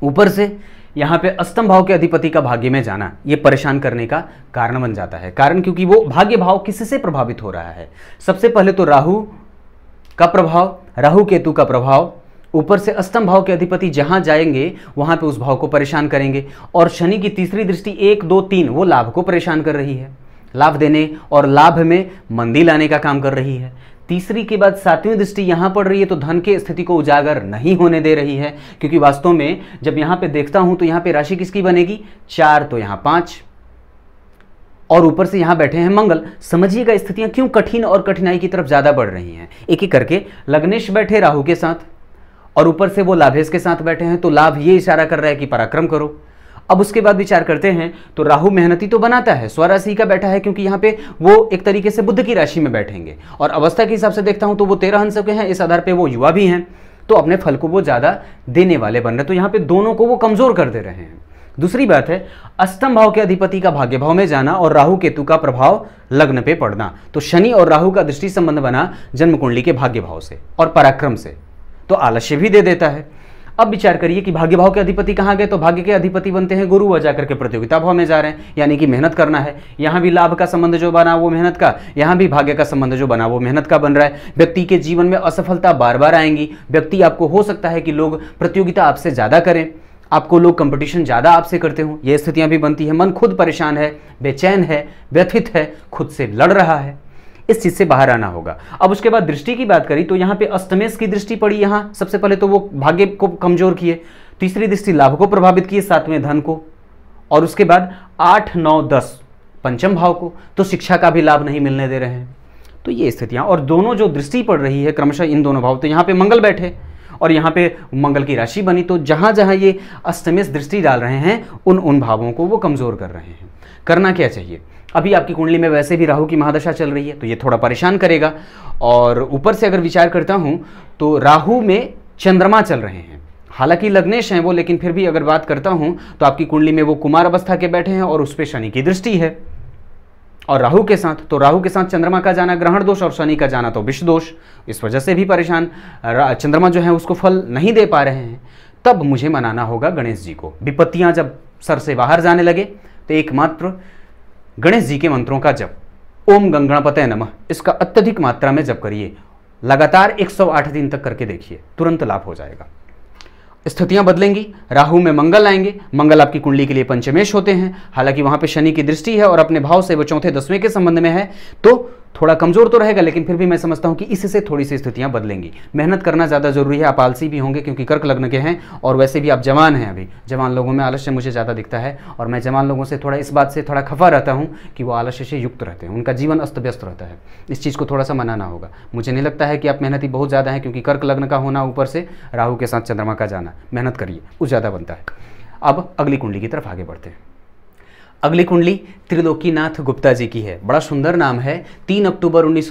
ऊपर से यहाँ पे अस्तम भाव के अधिपति का भाग्य में जाना ये परेशान करने का कारण बन जाता है कारण क्योंकि वो भाग्य भाव किससे प्रभावित हो रहा है सबसे पहले तो राहु का प्रभाव राहु केतु का प्रभाव ऊपर से अष्टम भाव के अधिपति जहां जाएंगे वहां पे उस भाव को परेशान करेंगे और शनि की तीसरी दृष्टि एक दो तीन वो लाभ को परेशान कर रही है लाभ देने और लाभ में मंदी लाने का काम कर रही है तीसरी के बाद सातवीं दृष्टि यहां पड़ रही है तो धन की स्थिति को उजागर नहीं होने दे रही है क्योंकि वास्तव में जब यहां पे देखता हूं तो यहां पे राशि किसकी बनेगी चार तो यहां पांच और ऊपर से यहां बैठे हैं मंगल समझिएगा स्थितियां क्यों कठिन और कठिनाई की तरफ ज़्यादा बढ़ रही हैं एक एक करके लग्नेश बैठे राहु के साथ और ऊपर से वो लाभेश के साथ बैठे हैं तो लाभ ये इशारा कर रहा है कि पराक्रम करो अब उसके बाद विचार करते हैं तो राहु मेहनती तो बनाता है स्वराशि का बैठा है क्योंकि यहाँ पे वो एक तरीके से बुद्ध की राशि में बैठेंगे और अवस्था के हिसाब से देखता हूँ तो वो तेरह अंश के हैं इस आधार पर वो युवा भी हैं तो अपने फल को वो ज़्यादा देने वाले बन रहे तो यहाँ पर दोनों को वो कमज़ोर कर दे रहे हैं दूसरी बात है अष्टम भाव के अधिपति का भाग्य भाव में जाना और राहु केतु का प्रभाव लग्न पे पड़ना तो शनि और राहु का दृष्टि संबंध बना जन्म कुंडली के भाग्य भाव से और पराक्रम से तो आलस्य भी दे देता है अब विचार करिए कि भाग्य भाव के अधिपति कहाँ गए तो भाग्य के अधिपति बनते हैं गुरु व जाकर के प्रतियोगिता भाव में जा रहे हैं यानी कि मेहनत करना है यहाँ भी लाभ का संबंध जो बना वो मेहनत का यहाँ भी भाग्य का संबंध जो बना वो मेहनत का बन रहा है व्यक्ति के जीवन में असफलता बार बार आएंगी व्यक्ति आपको हो सकता है कि लोग प्रतियोगिता आपसे ज़्यादा करें आपको लोग कंपटीशन ज़्यादा आपसे करते हों ये स्थितियाँ भी बनती हैं मन खुद परेशान है बेचैन है व्यथित है खुद से लड़ रहा है इस चीज से बाहर आना होगा अब उसके बाद दृष्टि की बात करी तो यहां पे अष्टमेश की दृष्टि पड़ी यहां सबसे पहले तो वो भाग्य को कमजोर किए तीसरी दृष्टि लाभ को प्रभावित किए सातवें धन को और उसके बाद आठ नौ दस पंचम भाव को तो शिक्षा का भी लाभ नहीं मिलने दे रहे हैं तो ये स्थितियां और दोनों जो दृष्टि पड़ रही है क्रमशः इन दोनों भाव तो यहां पे मंगल बैठे और यहां पे मंगल की राशि बनी तो जहां जहां ये अष्टमेश दृष्टि डाल रहे हैं उन उन भावों को वो कमज़ोर कर रहे हैं करना क्या चाहिए अभी आपकी कुंडली में वैसे भी राहु की महादशा चल रही है तो ये थोड़ा परेशान करेगा और ऊपर से अगर विचार करता हूँ तो राहु में चंद्रमा चल रहे हैं हालांकि लग्नेश हैं वो लेकिन फिर भी अगर बात करता हूँ तो आपकी कुंडली में वो कुमार अवस्था के बैठे हैं और उस पर शनि की दृष्टि है और राहु के साथ तो राहु के साथ चंद्रमा का जाना ग्रहण दोष और शनि का जाना तो विष दोष इस वजह से भी परेशान चंद्रमा जो है उसको फल नहीं दे पा रहे हैं तब मुझे मनाना होगा गणेश जी को विपत्तियाँ जब सर से बाहर जाने लगे तो एकमात्र गणेश जी के मंत्रों का जप ओम गंगणपतय नमः इसका अत्यधिक मात्रा में जप करिए लगातार 108 दिन तक करके देखिए तुरंत लाभ हो जाएगा स्थितियां बदलेंगी राहु में मंगल आएंगे मंगल आपकी कुंडली के लिए पंचमेश होते हैं हालांकि वहां पे शनि की दृष्टि है और अपने भाव से वो चौथे दसवें के संबंध में है तो थोड़ा कमज़ोर तो रहेगा लेकिन फिर भी मैं समझता हूँ कि इससे थोड़ी सी स्थितियाँ बदलेंगी मेहनत करना ज़्यादा ज़रूरी है आप आलसी भी होंगे क्योंकि कर्क लग्न के हैं और वैसे भी आप जवान हैं अभी जवान लोगों में आलस्य मुझे ज़्यादा दिखता है और मैं जवान लोगों से थोड़ा इस बात से थोड़ा खफा रहता हूँ कि वो आलस्य से युक्त रहते हैं उनका जीवन अस्त व्यस्त रहता है इस चीज़ को थोड़ा सा मनाना होगा मुझे नहीं लगता है कि आप मेहनत बहुत ज़्यादा है क्योंकि कर्क लग्न का होना ऊपर से राहू के साथ चंद्रमा का जाना मेहनत करिए उस ज़्यादा बनता है अब अगली कुंडली की तरफ आगे बढ़ते हैं अगली कुंडली त्रिलोकीनाथ गुप्ता जी की है बड़ा सुंदर नाम है तीन अक्टूबर उन्नीस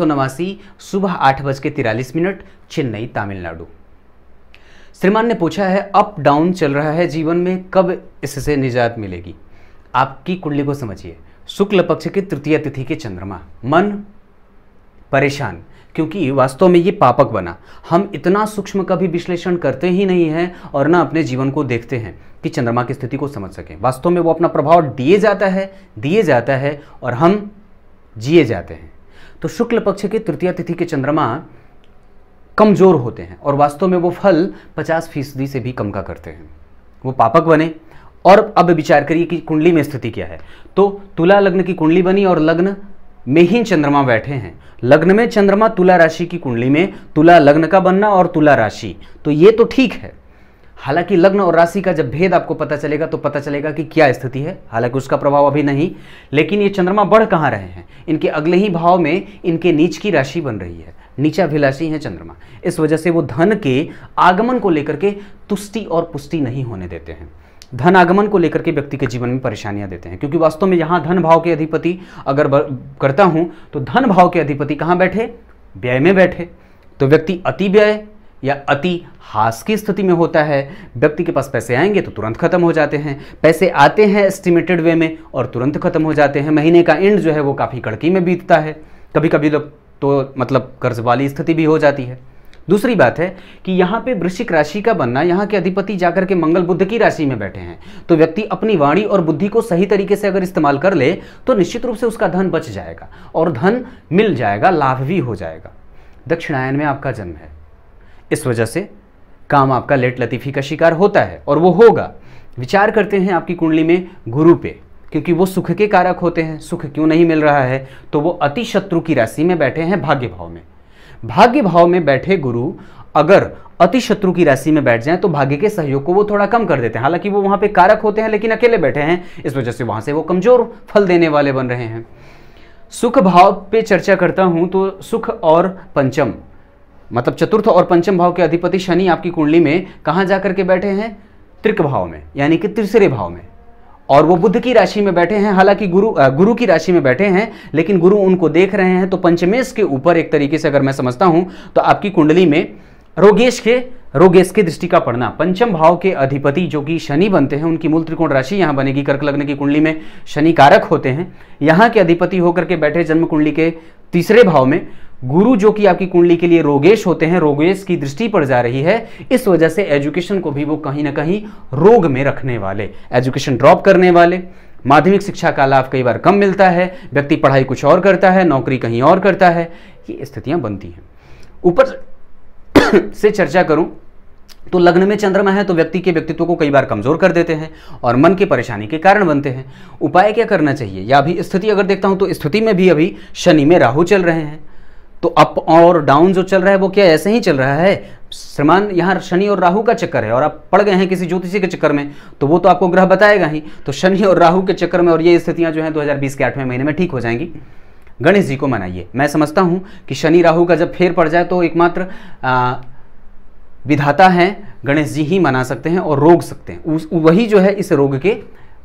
सुबह आठ बज के तिरालीस मिनट चेन्नई तमिलनाडु श्रीमान ने पूछा है अप डाउन चल रहा है जीवन में कब इससे निजात मिलेगी आपकी कुंडली को समझिए शुक्ल पक्ष की तृतीय तिथि के चंद्रमा मन परेशान क्योंकि वास्तव में ये पापक बना हम इतना सूक्ष्म का भी विश्लेषण करते ही नहीं हैं और ना अपने जीवन को देखते हैं कि चंद्रमा की स्थिति को समझ सकें वास्तव में वो अपना प्रभाव दिए जाता है दिए जाता है और हम जिए जाते हैं तो शुक्ल पक्ष के तृतीय तिथि के चंद्रमा कमज़ोर होते हैं और वास्तव में वो फल पचास फीसदी से भी कम का करते हैं वो पापक बने और अब विचार करिए कि कुंडली में स्थिति क्या है तो तुला लग्न की कुंडली बनी और लग्न में ही चंद्रमा बैठे हैं लग्न में चंद्रमा तुला राशि की कुंडली में तुला लग्न का बनना और तुला राशि तो ये तो ठीक है हालांकि लग्न और राशि का जब भेद आपको पता चलेगा तो पता चलेगा कि क्या स्थिति है हालांकि उसका प्रभाव अभी नहीं लेकिन ये चंद्रमा बढ़ कहाँ रहे हैं इनके अगले ही भाव में इनके नीच की राशि बन रही है नीचाभिलाषी है चंद्रमा इस वजह से वो धन के आगमन को लेकर के तुष्टि और पुष्टि नहीं होने देते हैं धन आगमन को लेकर के व्यक्ति के जीवन में परेशानियां देते हैं क्योंकि वास्तव में यहाँ धन भाव के अधिपति अगर करता हूँ तो धन भाव के अधिपति कहाँ बैठे व्यय में बैठे तो व्यक्ति अति व्यय या अति हास की स्थिति में होता है व्यक्ति के पास पैसे आएंगे तो तुरंत खत्म हो जाते हैं पैसे आते हैं एस्टिमेटेड वे में और तुरंत खत्म हो जाते हैं महीने का एंड जो है वो काफ़ी कड़की में बीतता है कभी कभी लोग तो मतलब कर्ज वाली स्थिति भी हो जाती है दूसरी बात है कि यहाँ पे वृश्चिक राशि का बनना यहाँ के अधिपति जाकर के मंगल बुद्ध की राशि में बैठे हैं तो व्यक्ति अपनी वाणी और बुद्धि को सही तरीके से अगर इस्तेमाल कर ले तो निश्चित रूप से उसका धन बच जाएगा और धन मिल जाएगा लाभ भी हो जाएगा दक्षिणायन में आपका जन्म है इस वजह से काम आपका लेट लतीफ़ी का शिकार होता है और वो होगा विचार करते हैं आपकी कुंडली में गुरु पे क्योंकि वो सुख के कारक होते हैं सुख क्यों नहीं मिल रहा है तो वो अति शत्रु की राशि में बैठे हैं भाग्य भाव में भाग्य भाव में बैठे गुरु अगर अति शत्रु की राशि में बैठ जाएं तो भाग्य के सहयोग को वो थोड़ा कम कर देते हैं हालांकि वो वहां पे कारक होते हैं लेकिन अकेले बैठे हैं इस वजह से वहां से वो कमजोर फल देने वाले बन रहे हैं सुख भाव पे चर्चा करता हूं तो सुख और पंचम मतलब चतुर्थ और पंचम भाव के अधिपति शनि आपकी कुंडली में कहां जाकर के बैठे हैं त्रिक भाव में यानी कि तीसरे भाव में और वो बुद्ध की राशि में बैठे हैं हालांकि गुरु गुरु की राशि में बैठे हैं लेकिन गुरु उनको देख रहे हैं तो पंचमेश के ऊपर एक तरीके से अगर मैं समझता हूं तो आपकी कुंडली में रोगेश के रोगेश के दृष्टि का पड़ना पंचम भाव के अधिपति जो कि शनि बनते हैं उनकी मूल त्रिकोण राशि यहां बनेगी कर्क लग्न की कुंडली में शनि कारक होते हैं यहां के अधिपति होकर के बैठे जन्म कुंडली के तीसरे भाव में गुरु जो कि आपकी कुंडली के लिए रोगेश होते हैं रोगेश की दृष्टि पर जा रही है इस वजह से एजुकेशन को भी वो कहीं ना कहीं रोग में रखने वाले एजुकेशन ड्रॉप करने वाले माध्यमिक शिक्षा का लाभ कई बार कम मिलता है व्यक्ति पढ़ाई कुछ और करता है नौकरी कहीं और करता है ये स्थितियां बनती हैं ऊपर से चर्चा करूं तो लग्न में चंद्रमा है तो व्यक्ति के व्यक्तित्व को कई बार कमजोर कर देते हैं और मन की परेशानी के कारण बनते हैं उपाय क्या करना चाहिए या अभी स्थिति अगर देखता हूं तो स्थिति में भी अभी शनि में राहु चल रहे हैं तो अप और डाउन जो चल रहा है वो क्या ऐसे ही चल रहा है श्रीमान यहाँ शनि और राहु का चक्कर है और आप पड़ गए हैं किसी ज्योतिषी के चक्कर में तो वो तो आपको ग्रह बताएगा ही तो शनि और राहु के चक्कर में और ये स्थितियाँ जो हैं 2020 के आठवें महीने में ठीक हो जाएंगी गणेश जी को मनाइए मैं समझता हूँ कि शनि राहू का जब फेर पड़ जाए तो एकमात्र विधाता हैं गणेश जी ही मना सकते हैं और रोक सकते हैं उस वही जो है इस रोग के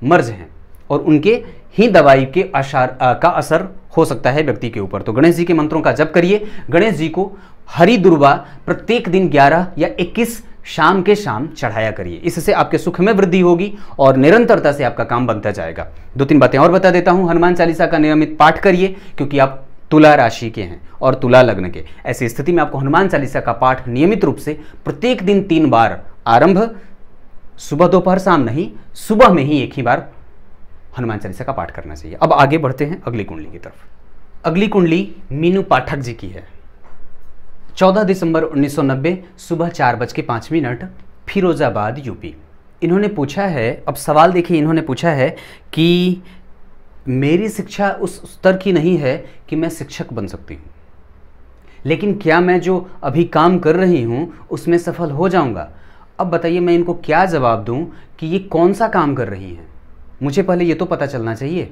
मर्ज हैं और उनके ही दवाई के अशार आ, का असर हो सकता है व्यक्ति के ऊपर तो गणेश जी के मंत्रों का जप करिए गणेश जी को हरी दुर्वा प्रत्येक दिन 11 या 21 शाम के शाम चढ़ाया करिए इससे आपके सुख में वृद्धि होगी और निरंतरता से आपका काम बनता जाएगा दो तीन बातें और बता देता हूँ हनुमान चालीसा का नियमित पाठ करिए क्योंकि आप तुला राशि के हैं और तुला लग्न के ऐसी स्थिति में आपको हनुमान चालीसा का पाठ नियमित रूप से प्रत्येक दिन तीन बार आरंभ सुबह दोपहर शाम नहीं सुबह में ही एक ही बार हनुमान चालीसा का पाठ करना चाहिए अब आगे बढ़ते हैं अगली कुंडली की तरफ अगली कुंडली मीनू पाठक जी की है 14 दिसंबर 1990 सुबह चार बज के पाँच मिनट फिरोजाबाद यूपी इन्होंने पूछा है अब सवाल देखिए इन्होंने पूछा है कि मेरी शिक्षा उस स्तर की नहीं है कि मैं शिक्षक बन सकती हूँ लेकिन क्या मैं जो अभी काम कर रही हूँ उसमें सफल हो जाऊँगा अब बताइए मैं इनको क्या जवाब दूँ कि ये कौन सा काम कर रही हैं मुझे पहले ये तो पता चलना चाहिए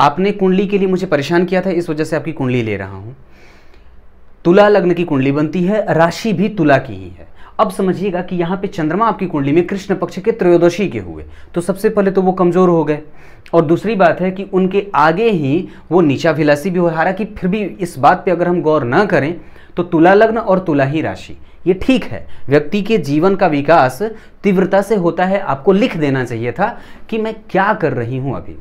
आपने कुंडली के लिए मुझे परेशान किया था इस वजह से आपकी कुंडली ले रहा हूँ तुला लग्न की कुंडली बनती है राशि भी तुला की ही है अब समझिएगा कि यहाँ पे चंद्रमा आपकी कुंडली में कृष्ण पक्ष के त्रयोदशी के हुए तो सबसे पहले तो वो कमज़ोर हो गए और दूसरी बात है कि उनके आगे ही वो नीचाभिलाषी भी हो हालांकि फिर भी इस बात पे अगर हम गौर ना करें तो तुला लग्न और तुला ही राशि ये ठीक है व्यक्ति के जीवन का विकास तीव्रता से होता है आपको लिख देना चाहिए था कि मैं क्या कर रही हूँ अभी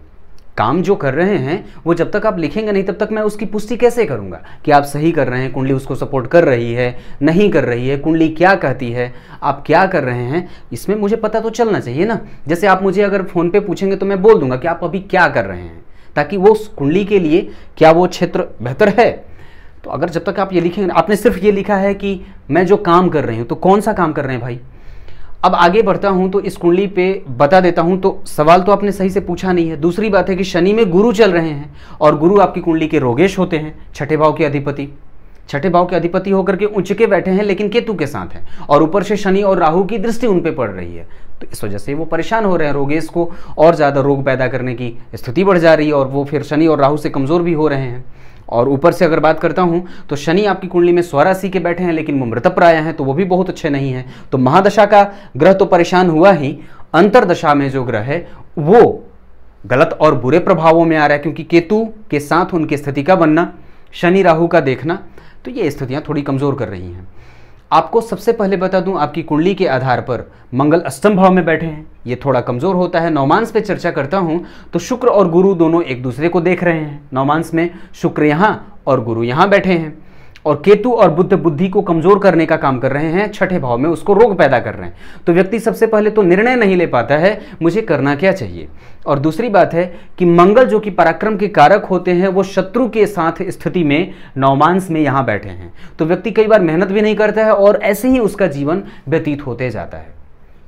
काम जो कर रहे हैं वो जब तक आप लिखेंगे नहीं तब तक मैं उसकी पुष्टि कैसे करूंगा कि आप सही कर रहे हैं कुंडली उसको सपोर्ट कर रही है नहीं कर रही है कुंडली क्या कहती है आप क्या कर रहे हैं इसमें मुझे पता तो चलना चाहिए ना जैसे आप मुझे अगर फ़ोन पे पूछेंगे तो मैं बोल दूंगा कि आप अभी क्या कर रहे हैं ताकि वो कुंडली के लिए क्या वो क्षेत्र बेहतर है तो अगर जब तक आप ये लिखेंगे आपने सिर्फ ये लिखा है कि मैं जो काम कर रही हूँ तो कौन सा काम कर रहे हैं भाई अब आगे बढ़ता हूँ तो इस कुंडली पे बता देता हूँ तो सवाल तो आपने सही से पूछा नहीं है दूसरी बात है कि शनि में गुरु चल रहे हैं और गुरु आपकी कुंडली के रोगेश होते हैं छठे भाव के अधिपति छठे भाव के अधिपति होकर के ऊंच के बैठे हैं लेकिन केतु के साथ हैं और ऊपर से शनि और राहु की दृष्टि उन पर पड़ रही है तो इस वजह से वो परेशान हो रहे हैं रोगेश को और ज़्यादा रोग पैदा करने की स्थिति बढ़ जा रही है और वो फिर शनि और राहु से कमज़ोर भी हो रहे हैं और ऊपर से अगर बात करता हूँ तो शनि आपकी कुंडली में स्वराशि के बैठे हैं लेकिन वो मृतप्राय हैं तो वो भी बहुत अच्छे नहीं हैं तो महादशा का ग्रह तो परेशान हुआ ही अंतरदशा में जो ग्रह है वो गलत और बुरे प्रभावों में आ रहा है क्योंकि केतु के साथ उनकी स्थिति का बनना शनि राहु का देखना तो ये स्थितियाँ थोड़ी कमज़ोर कर रही हैं आपको सबसे पहले बता दूं आपकी कुंडली के आधार पर मंगल अष्टम भाव में बैठे हैं ये थोड़ा कमज़ोर होता है नौमांस पे चर्चा करता हूं तो शुक्र और गुरु दोनों एक दूसरे को देख रहे हैं नौमांस में शुक्र यहां और गुरु यहां बैठे हैं और केतु और बुद्ध बुद्धि को कमजोर करने का काम कर रहे हैं छठे भाव में उसको रोग पैदा कर रहे हैं तो व्यक्ति सबसे पहले तो निर्णय नहीं ले पाता है मुझे करना क्या चाहिए और दूसरी बात है कि मंगल जो कि पराक्रम के कारक होते हैं वो शत्रु के साथ स्थिति में नौमांस में यहाँ बैठे हैं तो व्यक्ति कई बार मेहनत भी नहीं करता है और ऐसे ही उसका जीवन व्यतीत होते जाता है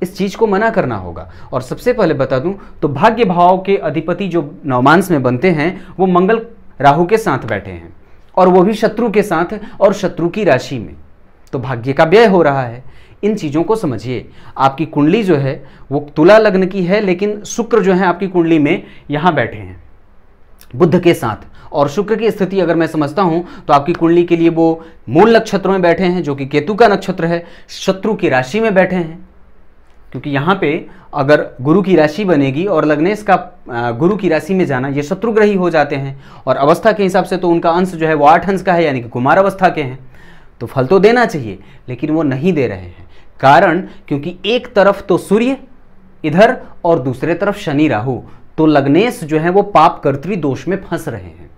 इस चीज को मना करना होगा और सबसे पहले बता दूं तो भाग्य भाव के अधिपति जो नवमांस में बनते हैं वो मंगल राहु के साथ बैठे हैं और वो भी शत्रु के साथ और शत्रु की राशि में तो भाग्य का व्यय हो रहा है इन चीज़ों को समझिए आपकी कुंडली जो है वो तुला लग्न की है लेकिन शुक्र जो है आपकी कुंडली में यहाँ बैठे हैं बुद्ध के साथ और शुक्र की स्थिति अगर मैं समझता हूं तो आपकी कुंडली के लिए वो मूल नक्षत्रों में बैठे हैं जो कि केतु का नक्षत्र है शत्रु की राशि में बैठे हैं क्योंकि यहाँ पे अगर गुरु की राशि बनेगी और लग्नेश का गुरु की राशि में जाना ये शत्रुग्रही हो जाते हैं और अवस्था के हिसाब से तो उनका अंश जो है वो आठ अंश का है यानी कि कुमार अवस्था के हैं तो फल तो देना चाहिए लेकिन वो नहीं दे रहे हैं कारण क्योंकि एक तरफ तो सूर्य इधर और दूसरे तरफ शनि राहु तो लग्नेश जो है वो पाप दोष में फंस रहे हैं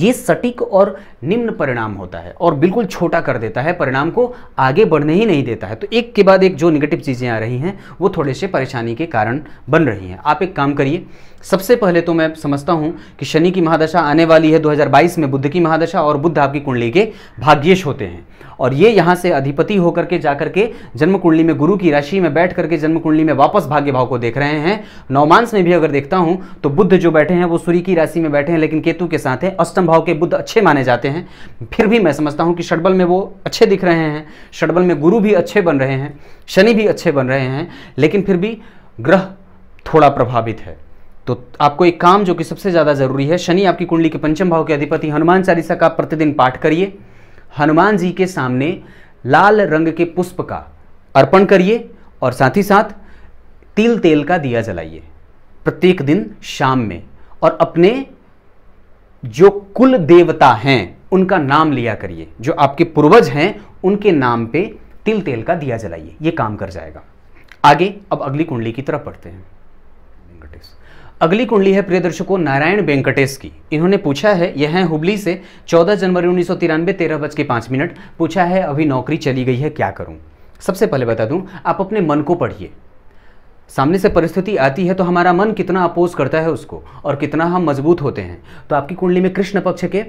ये सटीक और निम्न परिणाम होता है और बिल्कुल छोटा कर देता है परिणाम को आगे बढ़ने ही नहीं देता है तो एक के बाद एक जो निगेटिव चीज़ें आ रही हैं वो थोड़े से परेशानी के कारण बन रही हैं आप एक काम करिए सबसे पहले तो मैं समझता हूँ कि शनि की महादशा आने वाली है 2022 में बुद्ध की महादशा और बुद्ध आपकी कुंडली के भाग्येश होते हैं और ये यहाँ से अधिपति होकर के जाकर के जन्म कुंडली में गुरु की राशि में बैठ करके जन्म कुंडली में वापस भाग्य भाव को देख रहे हैं नौमांस में भी अगर देखता हूँ तो बुद्ध जो बैठे हैं वो सूर्य की राशि में बैठे हैं लेकिन केतु के साथ है अष्टम भाव के बुद्ध अच्छे माने जाते हैं फिर भी मैं समझता हूँ कि षडबल में वो अच्छे दिख रहे हैं षडबल में गुरु भी अच्छे बन रहे हैं शनि भी अच्छे बन रहे हैं लेकिन फिर भी ग्रह थोड़ा प्रभावित है तो आपको एक काम जो कि सबसे ज़्यादा ज़रूरी है शनि आपकी कुंडली के पंचम भाव के अधिपति हनुमान चालीसा का प्रतिदिन पाठ करिए हनुमान जी के सामने लाल रंग के पुष्प का अर्पण करिए और साथ ही साथ तिल तेल का दिया जलाइए प्रत्येक दिन शाम में और अपने जो कुल देवता हैं उनका नाम लिया करिए जो आपके पूर्वज हैं उनके नाम पे तिल तेल का दिया जलाइए ये काम कर जाएगा आगे अब अगली कुंडली की तरफ पढ़ते हैं अगली कुंडली है प्रिय दर्शकों नारायण वेंकटेश की इन्होंने पूछा है यह है हुबली से 14 जनवरी उन्नीस सौ तिरानवे तेरह बज के पाँच मिनट पूछा है अभी नौकरी चली गई है क्या करूं सबसे पहले बता दूं आप अपने मन को पढ़िए सामने से परिस्थिति आती है तो हमारा मन कितना अपोज करता है उसको और कितना हम मजबूत होते हैं तो आपकी कुंडली में कृष्ण पक्ष के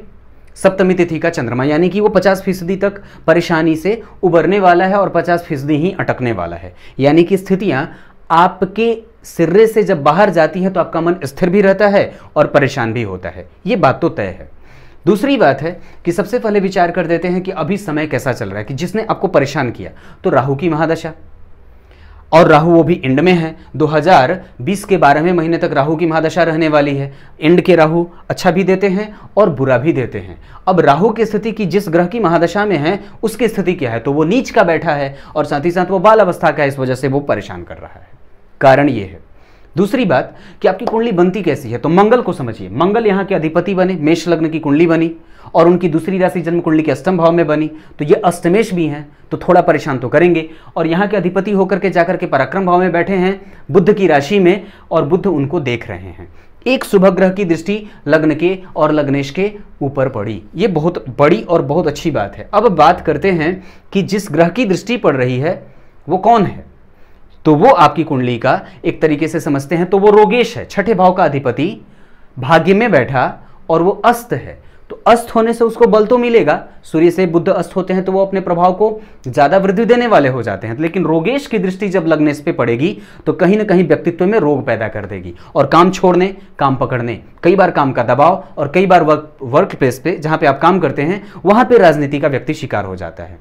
सप्तमी तिथि का चंद्रमा यानी कि वो पचास फीसदी तक परेशानी से उबरने वाला है और पचास फीसदी ही अटकने वाला है यानी कि स्थितियाँ आपके सिरे से जब बाहर जाती है तो आपका मन स्थिर भी रहता है और परेशान भी होता है ये बात तो तय है दूसरी बात है कि सबसे पहले विचार कर देते हैं कि अभी समय कैसा चल रहा है कि जिसने आपको परेशान किया तो राहु की महादशा और राहु वो भी इंड में है 2020 के बारहवें महीने तक राहु की महादशा रहने वाली है इंड के राहु अच्छा भी देते हैं और बुरा भी देते हैं अब राहु की स्थिति की जिस ग्रह की महादशा में है उसकी स्थिति क्या है तो वो नीच का बैठा है और साथ ही साथ वो बाल अवस्था का है इस वजह से वो परेशान कर रहा है कारण ये है दूसरी बात कि आपकी कुंडली बनती कैसी है तो मंगल को समझिए मंगल यहाँ के अधिपति बने मेष लग्न की कुंडली बनी और उनकी दूसरी राशि जन्म कुंडली के अष्टम भाव में बनी तो ये अष्टमेश भी हैं तो थोड़ा परेशान तो करेंगे और यहाँ के अधिपति होकर के जाकर के पराक्रम भाव में बैठे हैं बुद्ध की राशि में और बुद्ध उनको देख रहे हैं एक शुभ ग्रह की दृष्टि लग्न के और लग्नेश के ऊपर पड़ी ये बहुत बड़ी और बहुत अच्छी बात है अब बात करते हैं कि जिस ग्रह की दृष्टि पड़ रही है वो कौन है तो वो आपकी कुंडली का एक तरीके से समझते हैं तो वो रोगेश है छठे भाव का अधिपति भाग्य में बैठा और वो अस्त है तो अस्त होने से उसको बल तो मिलेगा सूर्य से बुद्ध अस्त होते हैं तो वो अपने प्रभाव को ज़्यादा वृद्धि देने वाले हो जाते हैं लेकिन रोगेश की दृष्टि जब लगने इस पर पड़ेगी तो कहीं ना कहीं व्यक्तित्व में रोग पैदा कर देगी और काम छोड़ने काम पकड़ने कई बार काम का दबाव और कई बार वर्क वर्क प्लेस पे जहाँ पे आप काम करते हैं वहाँ पर राजनीति का व्यक्ति शिकार हो जाता है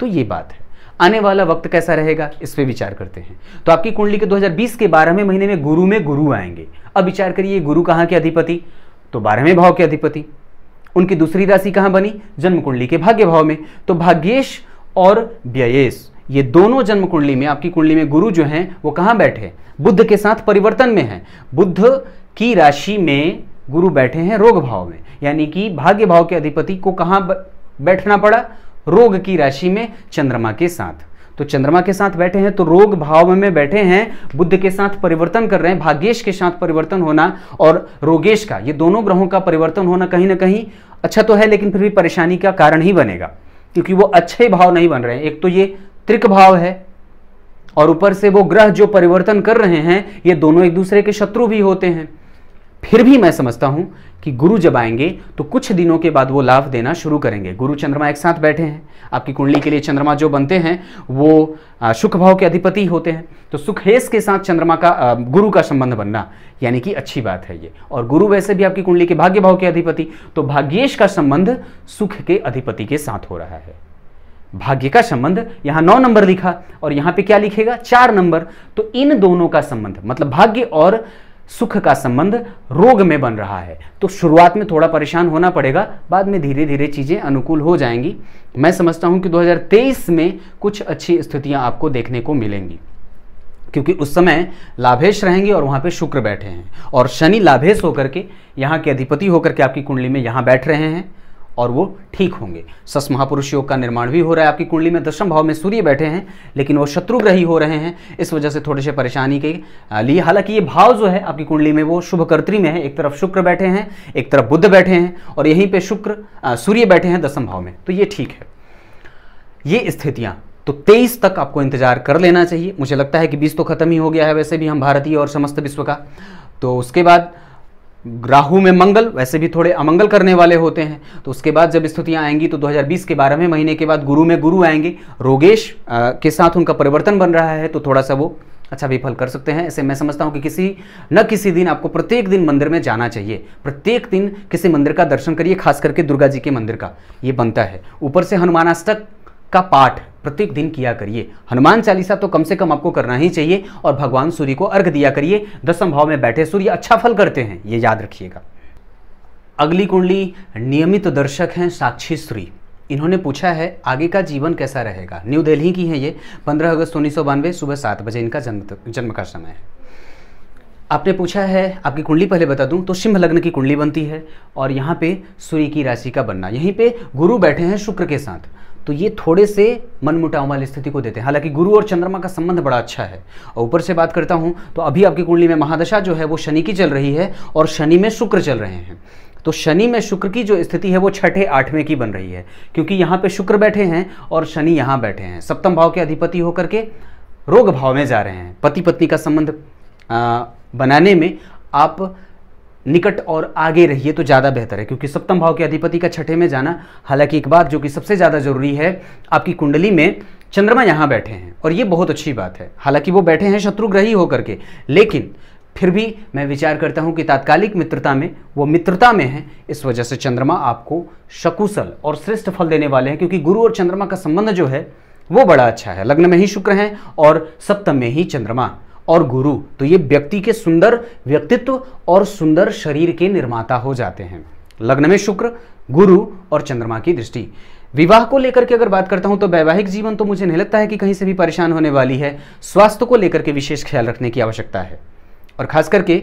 तो ये बात है आने वाला वक्त कैसा रहेगा इस पर विचार करते हैं तो आपकी कुंडली के 2020 के बारहवें महीने में गुरु में गुरु आएंगे अब विचार करिए गुरु कहाँ के अधिपति तो बारहवें भाव के अधिपति उनकी दूसरी राशि कहाँ बनी जन्म कुंडली के भाग्य भाव में तो भाग्येश और व्ययेश ये दोनों जन्म कुंडली में आपकी कुंडली में गुरु जो हैं वो कहाँ बैठे बुद्ध के साथ परिवर्तन में है बुद्ध की राशि में गुरु बैठे हैं रोग भाव में यानी कि भाग्य भाव के अधिपति को कहाँ बैठना पड़ा रोग की राशि में चंद्रमा के साथ तो चंद्रमा के साथ बैठे हैं तो रोग भाव में बैठे हैं बुद्ध के साथ परिवर्तन कर रहे हैं भाग्येश के साथ परिवर्तन होना और रोगेश का ये दोनों ग्रहों का परिवर्तन होना कहीं ना कहीं अच्छा तो है लेकिन फिर भी परेशानी का कारण ही बनेगा क्योंकि वो अच्छे भाव नहीं बन रहे हैं एक तो ये त्रिक भाव है और ऊपर से वो ग्रह जो परिवर्तन कर रहे हैं ये दोनों एक दूसरे के शत्रु भी होते हैं फिर भी मैं समझता हूं कि गुरु जब आएंगे तो कुछ दिनों के बाद वो लाभ देना शुरू करेंगे गुरु चंद्रमा एक साथ बैठे हैं आपकी कुंडली के लिए चंद्रमा जो बनते हैं वो सुख भाव के अधिपति होते हैं तो सुखेश के साथ चंद्रमा का गुरु का संबंध बनना यानी कि अच्छी बात है ये और गुरु वैसे भी आपकी कुंडली के भाग्य भाव के अधिपति तो भाग्येश का संबंध सुख के अधिपति के साथ हो रहा है भाग्य का संबंध यहां नौ नंबर लिखा और यहां पे क्या लिखेगा चार नंबर तो इन दोनों का संबंध मतलब भाग्य और सुख का संबंध रोग में बन रहा है तो शुरुआत में थोड़ा परेशान होना पड़ेगा बाद में धीरे धीरे चीज़ें अनुकूल हो जाएंगी मैं समझता हूं कि 2023 में कुछ अच्छी स्थितियां आपको देखने को मिलेंगी क्योंकि उस समय लाभेश रहेंगे और वहां पे शुक्र बैठे हैं और शनि लाभेश होकर के यहाँ के अधिपति होकर के आपकी कुंडली में यहाँ बैठ रहे हैं और वो ठीक होंगे सस महापुरुष योग का निर्माण भी हो रहा है आपकी कुंडली में दशम भाव में सूर्य बैठे हैं लेकिन वो शत्रुग्रही हो रहे हैं इस वजह से थोड़े से परेशानी के लिए हालांकि ये भाव जो है आपकी कुंडली में वो शुभकर्त्री में है एक तरफ शुक्र बैठे हैं एक तरफ बुद्ध बैठे हैं और यहीं पर शुक्र सूर्य बैठे हैं दशम भाव में तो ये ठीक है ये स्थितियाँ तो 23 तक आपको इंतजार कर लेना चाहिए मुझे लगता है कि 20 तो खत्म ही हो गया है वैसे भी हम भारतीय और समस्त विश्व का तो उसके बाद राहु में मंगल वैसे भी थोड़े अमंगल करने वाले होते हैं तो उसके बाद जब स्थितियां आएंगी तो 2020 के बारहवें महीने के बाद गुरु में गुरु आएंगे रोगेश आ, के साथ उनका परिवर्तन बन रहा है तो थोड़ा सा वो अच्छा विफल कर सकते हैं ऐसे मैं समझता हूँ कि किसी न किसी दिन आपको प्रत्येक दिन मंदिर में जाना चाहिए प्रत्येक दिन किसी मंदिर का दर्शन करिए खास करके दुर्गा जी के मंदिर का ये बनता है ऊपर से हनुमानाष्टक का पाठ प्रत्येक दिन किया करिए हनुमान चालीसा तो कम से कम आपको करना ही चाहिए और भगवान सूर्य को अर्घ दिया करिए दसम भाव में बैठे सूर्य अच्छा फल करते हैं ये याद रखिएगा अगली कुंडली नियमित दर्शक हैं साक्षी श्री इन्होंने पूछा है आगे का जीवन कैसा रहेगा न्यू दिल्ली की है ये 15 अगस्त उन्नीस सुबह सात बजे इनका जन्म तो, जन्म का समय है आपने पूछा है आपकी कुंडली पहले बता दूं तो सिंह लग्न की कुंडली बनती है और यहाँ पे सूर्य की राशि का बनना यहीं पे गुरु बैठे हैं शुक्र के साथ तो ये थोड़े से मनमुटाव वाली स्थिति को देते हैं हालांकि गुरु और चंद्रमा का संबंध बड़ा अच्छा है और ऊपर से बात करता हूँ तो अभी आपकी कुंडली में महादशा जो है वो शनि की चल रही है और शनि में शुक्र चल रहे हैं तो शनि में शुक्र की जो स्थिति है वो छठे आठवें की बन रही है क्योंकि यहाँ पे शुक्र बैठे हैं और शनि यहाँ बैठे हैं सप्तम भाव के अधिपति होकर के रोग भाव में जा रहे हैं पति पत्नी का संबंध बनाने में आप निकट और आगे रहिए तो ज़्यादा बेहतर है क्योंकि सप्तम भाव के अधिपति का छठे में जाना हालांकि एक बात जो कि सबसे ज़्यादा जरूरी है आपकी कुंडली में चंद्रमा यहाँ बैठे हैं और ये बहुत अच्छी बात है हालांकि वो बैठे हैं शत्रुग्रही होकर के लेकिन फिर भी मैं विचार करता हूँ कि तात्कालिक मित्रता में वो मित्रता में है इस वजह से चंद्रमा आपको शकुशल और श्रेष्ठ फल देने वाले हैं क्योंकि गुरु और चंद्रमा का संबंध जो है वो बड़ा अच्छा है लग्न में ही शुक्र हैं और सप्तम में ही चंद्रमा और गुरु तो ये व्यक्ति के सुंदर व्यक्तित्व और सुंदर शरीर के निर्माता हो जाते हैं लग्न में शुक्र गुरु और चंद्रमा की दृष्टि विवाह को लेकर के अगर बात करता हूं तो वैवाहिक जीवन तो मुझे नहीं लगता है कि कहीं से भी परेशान होने वाली है स्वास्थ्य को लेकर के विशेष ख्याल रखने की आवश्यकता है और खास करके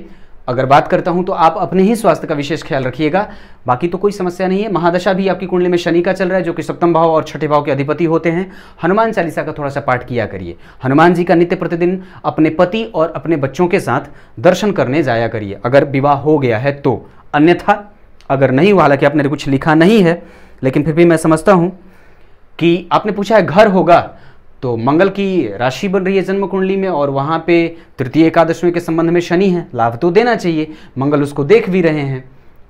अगर बात करता हूं तो आप अपने ही स्वास्थ्य का विशेष ख्याल रखिएगा बाकी तो कोई समस्या नहीं है महादशा भी आपकी कुंडली में शनि का चल रहा है जो कि सप्तम भाव और छठे भाव के अधिपति होते हैं हनुमान चालीसा का थोड़ा सा पाठ किया करिए हनुमान जी का नित्य प्रतिदिन अपने पति और अपने बच्चों के साथ दर्शन करने जाया करिए अगर विवाह हो गया है तो अन्यथा अगर नहीं हुआ हालांकि आपने कुछ लिखा नहीं है लेकिन फिर भी मैं समझता हूँ कि आपने पूछा है घर होगा तो मंगल की राशि बन रही है जन्म कुंडली में और वहाँ पे तृतीय एकादशमी के संबंध में शनि है लाभ तो देना चाहिए मंगल उसको देख भी रहे हैं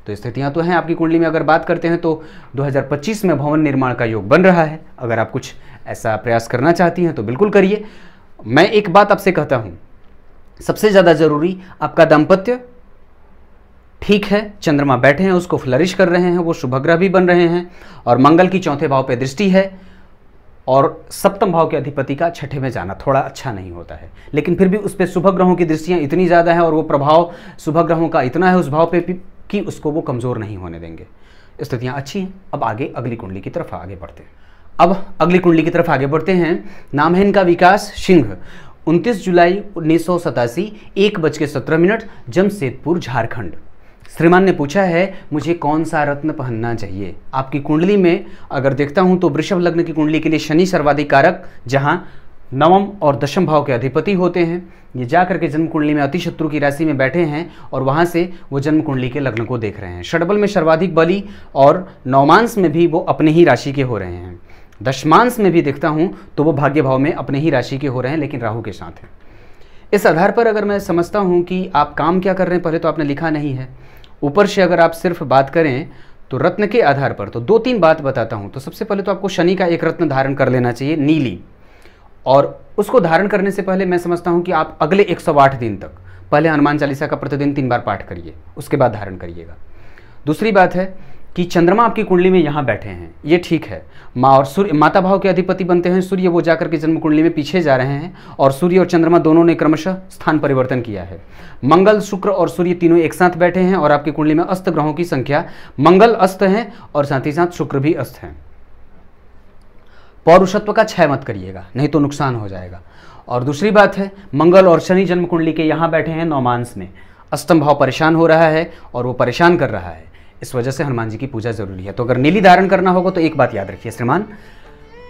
तो स्थितियाँ तो हैं आपकी कुंडली में अगर बात करते हैं तो 2025 में भवन निर्माण का योग बन रहा है अगर आप कुछ ऐसा प्रयास करना चाहती हैं तो बिल्कुल करिए मैं एक बात आपसे कहता हूँ सबसे ज़्यादा ज़रूरी आपका दाम्पत्य ठीक है चंद्रमा बैठे हैं उसको फ्लरिश कर रहे हैं वो शुभग्रह भी बन रहे हैं और मंगल की चौथे भाव पर दृष्टि है और सप्तम भाव के अधिपति का छठे में जाना थोड़ा अच्छा नहीं होता है लेकिन फिर भी उस पर शुभ ग्रहों की दृष्टियाँ इतनी ज़्यादा हैं और वो प्रभाव शुभ ग्रहों का इतना है उस भाव पे कि उसको वो कमज़ोर नहीं होने देंगे स्थितियाँ अच्छी हैं अब आगे अगली कुंडली की तरफ आगे बढ़ते हैं अब अगली कुंडली की तरफ आगे बढ़ते हैं नाम है इनका विकास सिंह उनतीस जुलाई उन्नीस सौ सतासी एक बज के सत्रह मिनट जमशेदपुर झारखंड श्रीमान ने पूछा है मुझे कौन सा रत्न पहनना चाहिए आपकी कुंडली में अगर देखता हूँ तो वृषभ लग्न की कुंडली के लिए शनि सर्वाधिक कारक जहाँ नवम और दशम भाव के अधिपति होते हैं ये जाकर के जन्म कुंडली में अतिशत्रु की राशि में बैठे हैं और वहाँ से वो जन्म कुंडली के लग्न को देख रहे हैं षडबल में सर्वाधिक बलि और नवमांश में भी वो अपने ही राशि के हो रहे हैं दशमांश में भी देखता हूँ तो वो भाग्य भाव में अपने ही राशि के हो रहे हैं लेकिन राहु के साथ हैं इस आधार पर अगर मैं समझता हूँ कि आप काम क्या कर रहे हैं पहले तो आपने लिखा नहीं है ऊपर से अगर आप सिर्फ बात करें तो रत्न के आधार पर तो दो तीन बात बताता हूं तो सबसे पहले तो आपको शनि का एक रत्न धारण कर लेना चाहिए नीली और उसको धारण करने से पहले मैं समझता हूं कि आप अगले 108 दिन तक पहले हनुमान चालीसा का प्रतिदिन तीन बार पाठ करिए उसके बाद धारण करिएगा दूसरी बात है कि चंद्रमा आपकी कुंडली में यहाँ बैठे हैं ये ठीक है माँ और सूर्य माता भाव के अधिपति बनते हैं सूर्य वो जाकर के जन्म कुंडली में पीछे जा रहे हैं और सूर्य और चंद्रमा दोनों ने क्रमशः स्थान परिवर्तन किया है मंगल शुक्र और सूर्य तीनों एक साथ बैठे हैं और आपकी कुंडली में अस्त ग्रहों की संख्या मंगल अस्त है और साथ ही साथ शुक्र भी अस्त हैं पौरुषत्व का क्षय मत करिएगा नहीं तो नुकसान हो जाएगा और दूसरी बात है मंगल और शनि जन्म कुंडली के यहाँ बैठे हैं नौमांस में अष्टम भाव परेशान हो रहा है और वो परेशान कर रहा है इस वजह से हनुमान जी की पूजा जरूरी है तो अगर नीली धारण करना होगा तो एक बात याद रखिए श्रीमान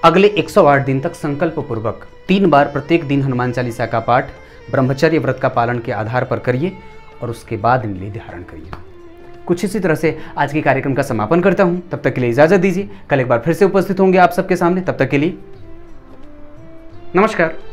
अगले 108 दिन तक संकल्प पूर्वक तीन बार प्रत्येक दिन हनुमान चालीसा का पाठ ब्रह्मचर्य व्रत का पालन के आधार पर करिए और उसके बाद नीली धारण करिए कुछ इसी तरह से आज के कार्यक्रम का समापन करता हूँ तब तक के लिए इजाज़त दीजिए कल एक बार फिर से उपस्थित होंगे आप सबके सामने तब तक के लिए नमस्कार